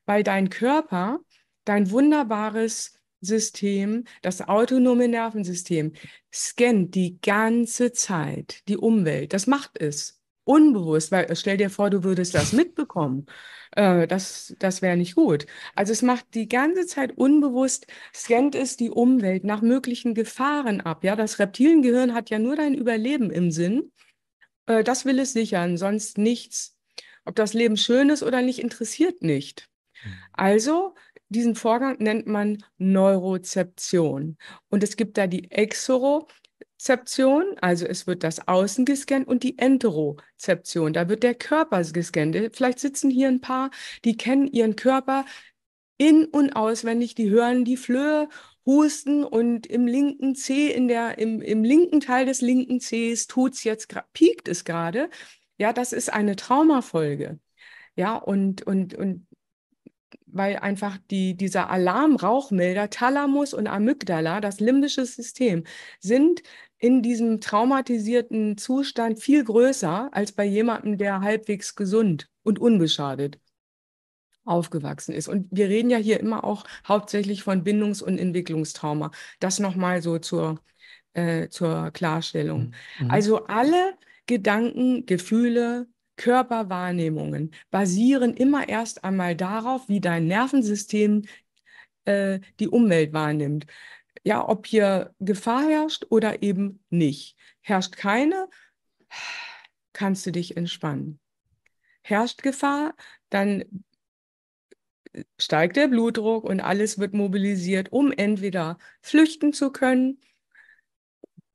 Weil dein Körper, dein wunderbares System, das autonome Nervensystem, scannt die ganze Zeit die Umwelt. Das macht es unbewusst, weil äh, stell dir vor, du würdest das mitbekommen. Äh, das das wäre nicht gut. Also es macht die ganze Zeit unbewusst, scannt es die Umwelt nach möglichen Gefahren ab. Ja, das Reptilengehirn hat ja nur dein Überleben im Sinn. Äh, das will es sichern, sonst nichts. Ob das Leben schön ist oder nicht, interessiert nicht. Hm. Also diesen Vorgang nennt man Neurozeption. Und es gibt da die Exoro- Rezeption, also es wird das Außen gescannt und die Enterozeption, da wird der Körper gescannt. Vielleicht sitzen hier ein paar, die kennen ihren Körper in und auswendig, die hören die Flöhe husten und im linken Zeh, in der, im, im linken Teil des linken Zehs tut's jetzt, piekt es gerade. Ja, das ist eine Traumafolge. Ja, und, und, und weil einfach die, dieser Alarmrauchmelder, Thalamus und Amygdala, das limbische System, sind in diesem traumatisierten Zustand viel größer als bei jemandem, der halbwegs gesund und unbeschadet aufgewachsen ist. Und wir reden ja hier immer auch hauptsächlich von Bindungs- und Entwicklungstrauma. Das nochmal so zur, äh, zur Klarstellung. Mhm. mhm. Also alle Gedanken, Gefühle, Körperwahrnehmungen basieren immer erst einmal darauf, wie dein Nervensystem äh, die Umwelt wahrnimmt. Ja, ob hier Gefahr herrscht oder eben nicht. Herrscht keine, kannst du dich entspannen. Herrscht Gefahr, dann äh, steigt der Blutdruck und alles wird mobilisiert, um entweder flüchten zu können,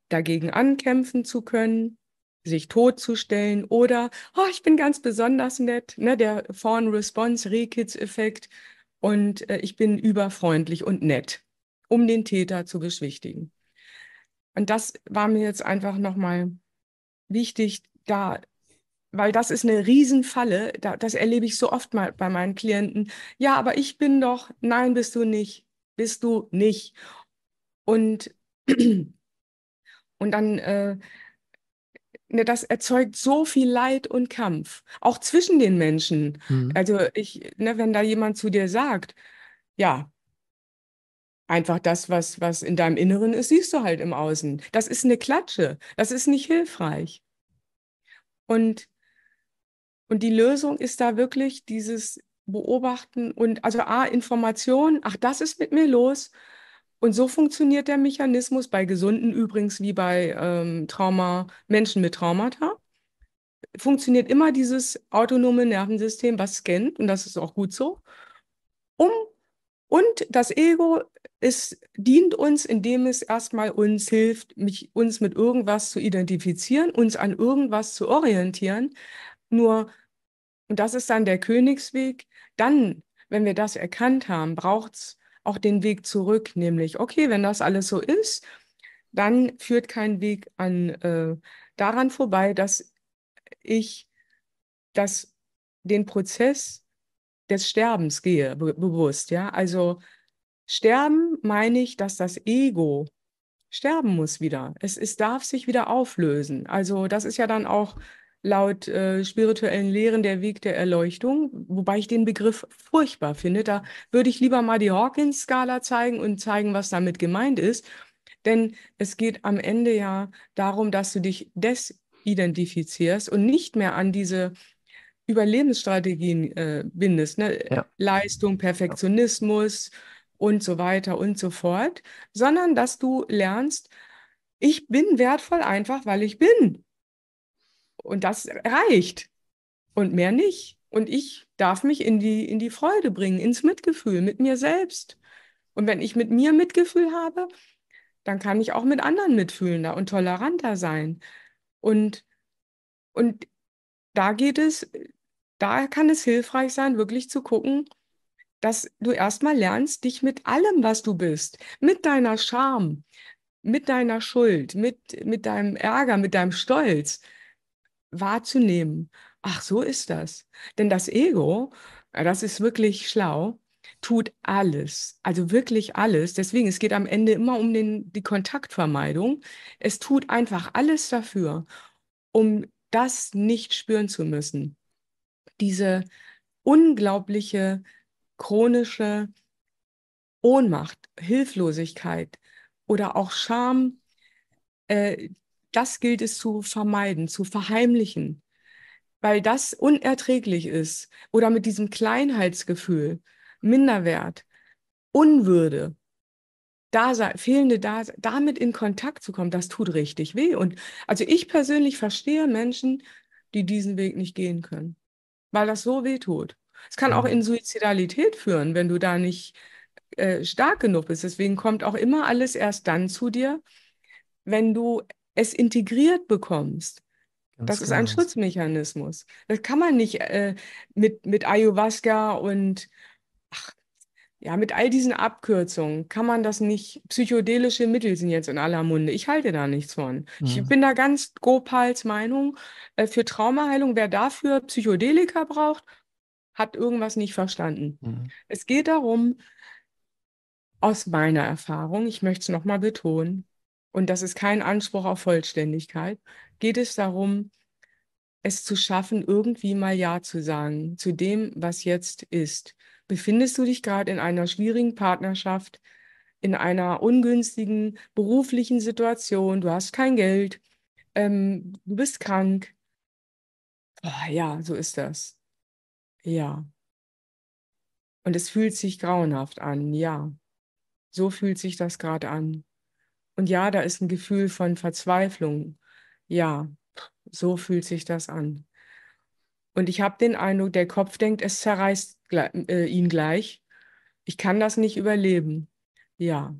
dagegen ankämpfen zu können, sich totzustellen oder, oh, ich bin ganz besonders nett, ne, der Fawn Response Rekits Effekt und äh, ich bin überfreundlich und nett um den Täter zu beschwichtigen. Und das war mir jetzt einfach nochmal wichtig, da weil das ist eine Riesenfalle. das erlebe ich so oft mal bei meinen Klienten. Ja, aber ich bin doch, nein, bist du nicht, bist du nicht. Und, und dann, äh, ne, das erzeugt so viel Leid und Kampf, auch zwischen den Menschen. Mhm. Also ich, ne, wenn da jemand zu dir sagt, ja, einfach das, was, was in deinem Inneren ist, siehst du halt im Außen. Das ist eine Klatsche. Das ist nicht hilfreich. Und, und die Lösung ist da wirklich dieses Beobachten und also A, Information, ach, das ist mit mir los. Und so funktioniert der Mechanismus bei Gesunden übrigens wie bei ähm, Trauma, Menschen mit Traumata. Funktioniert immer dieses autonome Nervensystem, was scannt, und das ist auch gut so, um und das Ego ist, dient uns, indem es erstmal uns hilft, mich, uns mit irgendwas zu identifizieren, uns an irgendwas zu orientieren. Nur, und das ist dann der Königsweg, dann, wenn wir das erkannt haben, braucht es auch den Weg zurück, nämlich, okay, wenn das alles so ist, dann führt kein Weg an, äh, daran vorbei, dass ich das, den Prozess des Sterbens gehe, be bewusst. Ja? Also sterben meine ich, dass das Ego sterben muss wieder. Es, es darf sich wieder auflösen. Also das ist ja dann auch laut äh, spirituellen Lehren der Weg der Erleuchtung, wobei ich den Begriff furchtbar finde. Da würde ich lieber mal die Hawkins-Skala zeigen und zeigen, was damit gemeint ist. Denn es geht am Ende ja darum, dass du dich desidentifizierst und nicht mehr an diese Überlebensstrategien äh, bindest, ne? Ja. Leistung, Perfektionismus ja. und so weiter und so fort, sondern dass du lernst, ich bin wertvoll einfach, weil ich bin. Und das reicht. Und mehr nicht. Und ich darf mich in die, in die Freude bringen, ins Mitgefühl mit mir selbst. Und wenn ich mit mir Mitgefühl habe, dann kann ich auch mit anderen mitfühlender und toleranter sein. Und, und da geht es da kann es hilfreich sein, wirklich zu gucken, dass du erstmal lernst, dich mit allem, was du bist, mit deiner Scham, mit deiner Schuld, mit, mit deinem Ärger, mit deinem Stolz wahrzunehmen. Ach, so ist das. Denn das Ego, äh, das ist wirklich schlau, tut alles, also wirklich alles. Deswegen, es geht am Ende immer um den, die Kontaktvermeidung. Es tut einfach alles dafür, um das nicht spüren zu müssen diese unglaubliche chronische Ohnmacht, Hilflosigkeit oder auch Scham, äh, das gilt es zu vermeiden, zu verheimlichen, weil das unerträglich ist. Oder mit diesem Kleinheitsgefühl, Minderwert, Unwürde, Dasein, fehlende Dasein, damit in Kontakt zu kommen, das tut richtig weh. Und also ich persönlich verstehe Menschen, die diesen Weg nicht gehen können weil das so weh tut. Es kann auch in Suizidalität führen, wenn du da nicht äh, stark genug bist. Deswegen kommt auch immer alles erst dann zu dir, wenn du es integriert bekommst. Ganz das ist ein genau. Schutzmechanismus. Das kann man nicht äh, mit, mit Ayahuasca und ach, ja, mit all diesen Abkürzungen kann man das nicht. Psychedelische Mittel sind jetzt in aller Munde. Ich halte da nichts von. Mhm. Ich bin da ganz Gopals Meinung. Äh, für Traumaheilung, wer dafür Psychedelika braucht, hat irgendwas nicht verstanden. Mhm. Es geht darum, aus meiner Erfahrung, ich möchte es nochmal betonen, und das ist kein Anspruch auf Vollständigkeit, geht es darum, es zu schaffen, irgendwie mal Ja zu sagen zu dem, was jetzt ist. Befindest du dich gerade in einer schwierigen Partnerschaft, in einer ungünstigen beruflichen Situation, du hast kein Geld, ähm, du bist krank. Oh, ja, so ist das. Ja. Und es fühlt sich grauenhaft an, ja. So fühlt sich das gerade an. Und ja, da ist ein Gefühl von Verzweiflung. Ja, so fühlt sich das an. Und ich habe den Eindruck, der Kopf denkt, es zerreißt äh, ihn gleich. Ich kann das nicht überleben. Ja,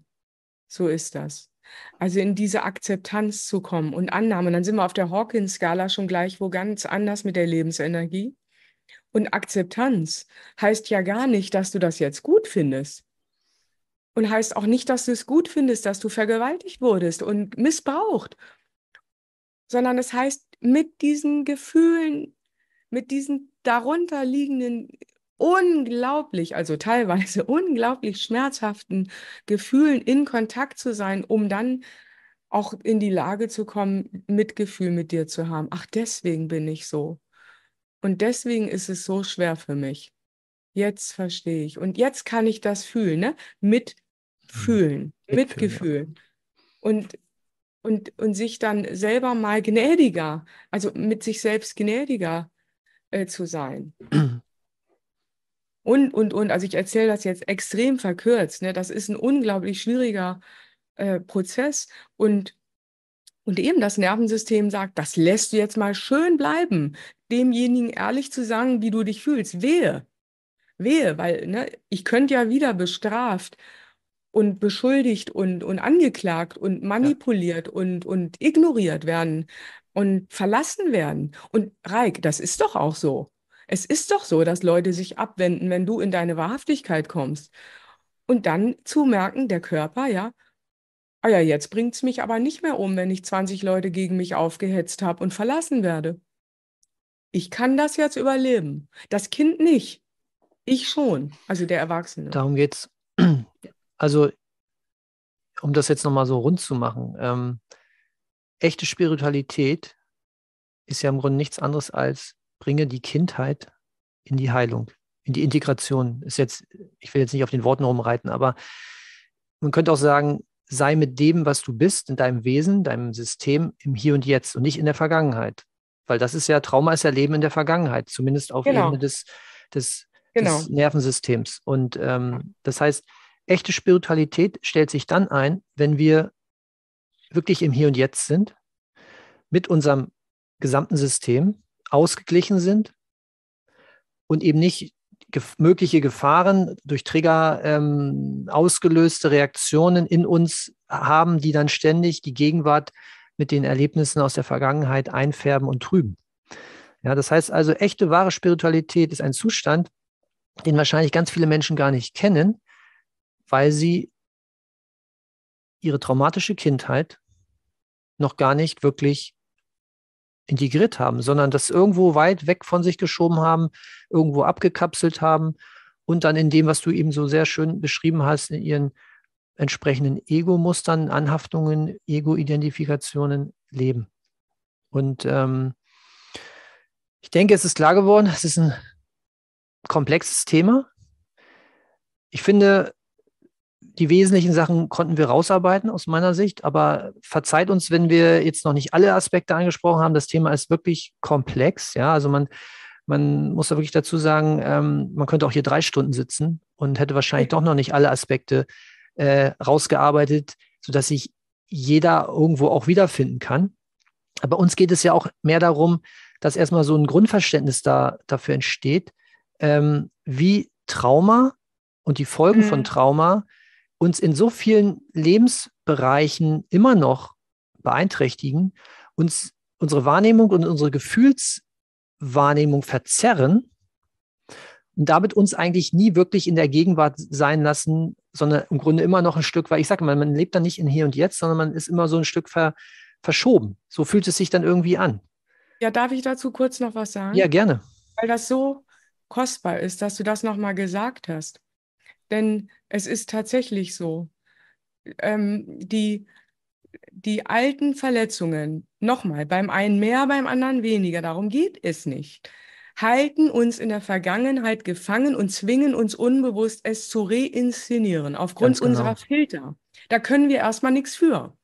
so ist das. Also in diese Akzeptanz zu kommen und Annahme. Dann sind wir auf der Hawkins-Skala schon gleich wo ganz anders mit der Lebensenergie. Und Akzeptanz heißt ja gar nicht, dass du das jetzt gut findest. Und heißt auch nicht, dass du es gut findest, dass du vergewaltigt wurdest und missbraucht sondern es heißt, mit diesen Gefühlen, mit diesen darunter liegenden unglaublich, also teilweise unglaublich schmerzhaften Gefühlen in Kontakt zu sein, um dann auch in die Lage zu kommen, Mitgefühl mit dir zu haben. Ach, deswegen bin ich so. Und deswegen ist es so schwer für mich. Jetzt verstehe ich. Und jetzt kann ich das fühlen, ne? Mhm. Mitfühlen, mhm. Mitgefühl. Ja. Und und, und sich dann selber mal gnädiger, also mit sich selbst gnädiger äh, zu sein. Und, und, und, also ich erzähle das jetzt extrem verkürzt, ne? das ist ein unglaublich schwieriger äh, Prozess und und eben das Nervensystem sagt, das lässt du jetzt mal schön bleiben, demjenigen ehrlich zu sagen, wie du dich fühlst. Wehe, wehe, weil ne, ich könnte ja wieder bestraft und beschuldigt und, und angeklagt und manipuliert ja. und, und ignoriert werden und verlassen werden. Und Reik, das ist doch auch so. Es ist doch so, dass Leute sich abwenden, wenn du in deine Wahrhaftigkeit kommst. Und dann zu merken, der Körper, ja, ah ja, jetzt bringt es mich aber nicht mehr um, wenn ich 20 Leute gegen mich aufgehetzt habe und verlassen werde. Ich kann das jetzt überleben. Das Kind nicht. Ich schon, also der Erwachsene. Darum geht es also um das jetzt nochmal so rund zu machen, ähm, echte Spiritualität ist ja im Grunde nichts anderes als bringe die Kindheit in die Heilung, in die Integration. Ist jetzt, ich will jetzt nicht auf den Worten rumreiten, aber man könnte auch sagen, sei mit dem, was du bist, in deinem Wesen, deinem System, im Hier und Jetzt und nicht in der Vergangenheit. Weil das ist ja, Trauma ist ja Leben in der Vergangenheit, zumindest auf genau. Ebene des, des, genau. des Nervensystems. Und ähm, das heißt, echte Spiritualität stellt sich dann ein, wenn wir wirklich im Hier und Jetzt sind, mit unserem gesamten System ausgeglichen sind und eben nicht gef mögliche Gefahren durch Trigger ähm, ausgelöste Reaktionen in uns haben, die dann ständig die Gegenwart mit den Erlebnissen aus der Vergangenheit einfärben und trüben. Ja, das heißt also, echte wahre Spiritualität ist ein Zustand, den wahrscheinlich ganz viele Menschen gar nicht kennen, weil sie ihre traumatische Kindheit noch gar nicht wirklich integriert haben, sondern das irgendwo weit weg von sich geschoben haben, irgendwo abgekapselt haben und dann in dem, was du eben so sehr schön beschrieben hast, in ihren entsprechenden Ego-Mustern, Anhaftungen, Ego-Identifikationen leben. Und ähm, ich denke, es ist klar geworden, es ist ein komplexes Thema. Ich finde, die wesentlichen Sachen konnten wir rausarbeiten aus meiner Sicht, aber verzeiht uns, wenn wir jetzt noch nicht alle Aspekte angesprochen haben. Das Thema ist wirklich komplex. Ja, also man, man muss da wirklich dazu sagen, ähm, man könnte auch hier drei Stunden sitzen und hätte wahrscheinlich doch noch nicht alle Aspekte äh, rausgearbeitet, sodass sich jeder irgendwo auch wiederfinden kann. Aber uns geht es ja auch mehr darum, dass erstmal so ein Grundverständnis da, dafür entsteht, ähm, wie Trauma und die Folgen mhm. von Trauma uns in so vielen Lebensbereichen immer noch beeinträchtigen, uns unsere Wahrnehmung und unsere Gefühlswahrnehmung verzerren und damit uns eigentlich nie wirklich in der Gegenwart sein lassen, sondern im Grunde immer noch ein Stück, weil ich sage mal, man lebt dann nicht in Hier und Jetzt, sondern man ist immer so ein Stück ver, verschoben. So fühlt es sich dann irgendwie an. Ja, darf ich dazu kurz noch was sagen? Ja, gerne. Weil das so kostbar ist, dass du das nochmal gesagt hast. Denn es ist tatsächlich so. Ähm, die, die alten Verletzungen, nochmal, beim einen mehr, beim anderen weniger, darum geht es nicht, halten uns in der Vergangenheit gefangen und zwingen uns unbewusst, es zu reinszenieren, aufgrund genau. unserer Filter. Da können wir erstmal nichts für.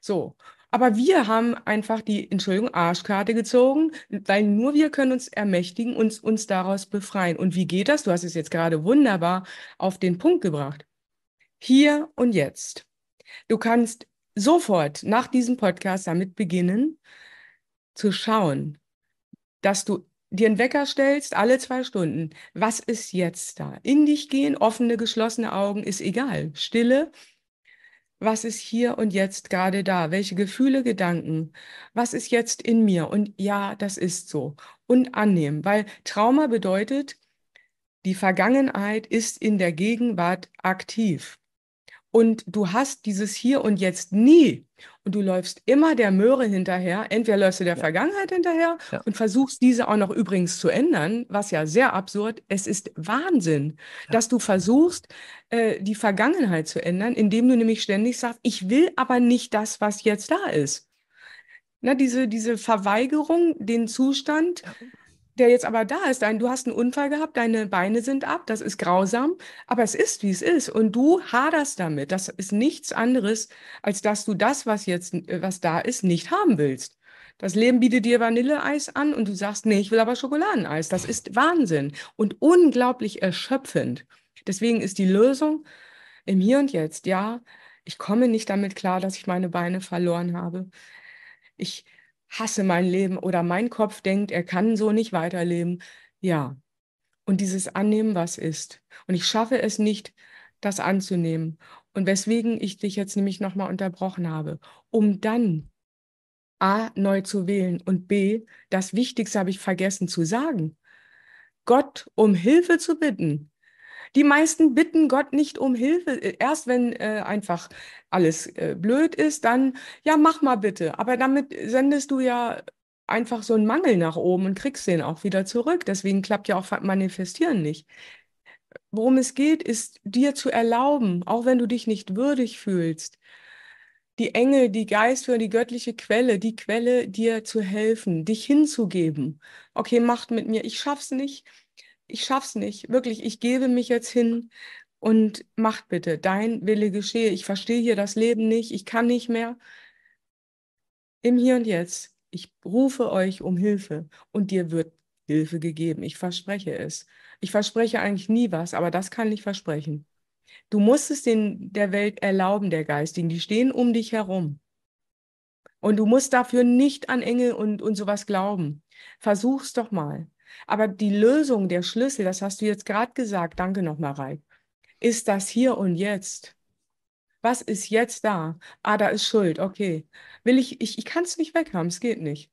So, aber wir haben einfach die, Entschuldigung, Arschkarte gezogen, weil nur wir können uns ermächtigen und uns daraus befreien. Und wie geht das? Du hast es jetzt gerade wunderbar auf den Punkt gebracht. Hier und jetzt. Du kannst sofort nach diesem Podcast damit beginnen, zu schauen, dass du dir einen Wecker stellst, alle zwei Stunden. Was ist jetzt da? In dich gehen, offene, geschlossene Augen, ist egal. Stille, was ist hier und jetzt gerade da, welche Gefühle, Gedanken, was ist jetzt in mir und ja, das ist so und annehmen, weil Trauma bedeutet, die Vergangenheit ist in der Gegenwart aktiv und du hast dieses Hier und Jetzt nie. Und du läufst immer der Möhre hinterher. Entweder läufst du der ja. Vergangenheit hinterher ja. und versuchst diese auch noch übrigens zu ändern, was ja sehr absurd. Es ist Wahnsinn, ja. dass du versuchst, äh, die Vergangenheit zu ändern, indem du nämlich ständig sagst, ich will aber nicht das, was jetzt da ist. Na, diese, diese Verweigerung, den Zustand, der jetzt aber da ist. Dein, du hast einen Unfall gehabt, deine Beine sind ab, das ist grausam, aber es ist, wie es ist. Und du haderst damit. Das ist nichts anderes, als dass du das, was jetzt, äh, was da ist, nicht haben willst. Das Leben bietet dir Vanilleeis an und du sagst, nee, ich will aber Schokoladeneis. Das ist Wahnsinn und unglaublich erschöpfend. Deswegen ist die Lösung im Hier und Jetzt, ja, ich komme nicht damit klar, dass ich meine Beine verloren habe. Ich hasse mein Leben oder mein Kopf denkt, er kann so nicht weiterleben. Ja. Und dieses Annehmen, was ist. Und ich schaffe es nicht, das anzunehmen. Und weswegen ich dich jetzt nämlich nochmal unterbrochen habe, um dann A, neu zu wählen und B, das Wichtigste habe ich vergessen zu sagen, Gott um Hilfe zu bitten, die meisten bitten Gott nicht um Hilfe. Äh, erst wenn äh, einfach alles äh, blöd ist, dann, ja, mach mal bitte. Aber damit sendest du ja einfach so einen Mangel nach oben und kriegst den auch wieder zurück. Deswegen klappt ja auch Manifestieren nicht. Worum es geht, ist dir zu erlauben, auch wenn du dich nicht würdig fühlst, die Engel, die Geister, die göttliche Quelle, die Quelle, dir zu helfen, dich hinzugeben. Okay, macht mit mir, ich schaff's nicht, ich schaff's nicht. Wirklich, ich gebe mich jetzt hin und macht bitte, dein Wille geschehe. Ich verstehe hier das Leben nicht, ich kann nicht mehr. Im Hier und Jetzt, ich rufe euch um Hilfe und dir wird Hilfe gegeben. Ich verspreche es. Ich verspreche eigentlich nie was, aber das kann ich versprechen. Du musst es den, der Welt erlauben, der Geistigen. Die stehen um dich herum. Und du musst dafür nicht an Engel und, und sowas glauben. Versuch's doch mal. Aber die Lösung, der Schlüssel, das hast du jetzt gerade gesagt, danke nochmal, Reik, ist das hier und jetzt. Was ist jetzt da? Ah, da ist Schuld, okay. Will ich, ich, ich kann es nicht weghaben, es geht nicht.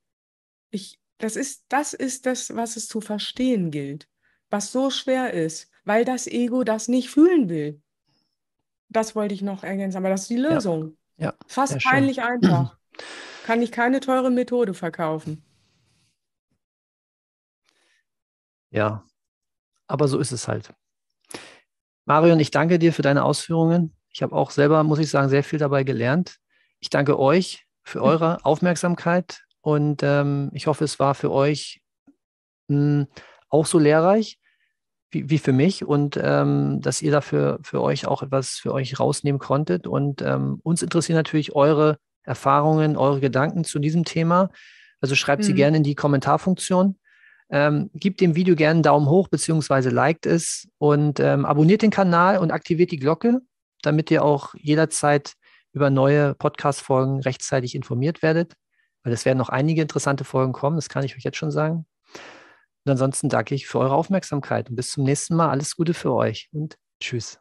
Ich, das ist, das ist das, was es zu verstehen gilt, was so schwer ist, weil das Ego das nicht fühlen will. Das wollte ich noch ergänzen, aber das ist die Lösung. Ja, ja Fast peinlich einfach. Kann ich keine teure Methode verkaufen. Ja, aber so ist es halt. Marion, ich danke dir für deine Ausführungen. Ich habe auch selber, muss ich sagen, sehr viel dabei gelernt. Ich danke euch für hm. eure Aufmerksamkeit und ähm, ich hoffe, es war für euch mh, hm, auch so lehrreich wie, wie für mich und ähm, dass ihr dafür für euch auch etwas für euch rausnehmen konntet. Und ähm, uns interessieren natürlich eure Erfahrungen, eure Gedanken zu diesem Thema. Also schreibt mhm. sie hm. gerne in die Kommentarfunktion. Ähm, gebt dem Video gerne einen Daumen hoch beziehungsweise liked es und ähm, abonniert den Kanal und aktiviert die Glocke, damit ihr auch jederzeit über neue Podcast-Folgen rechtzeitig informiert werdet, weil es werden noch einige interessante Folgen kommen, das kann ich euch jetzt schon sagen. Und ansonsten danke ich für eure Aufmerksamkeit und bis zum nächsten Mal. Alles Gute für euch und tschüss.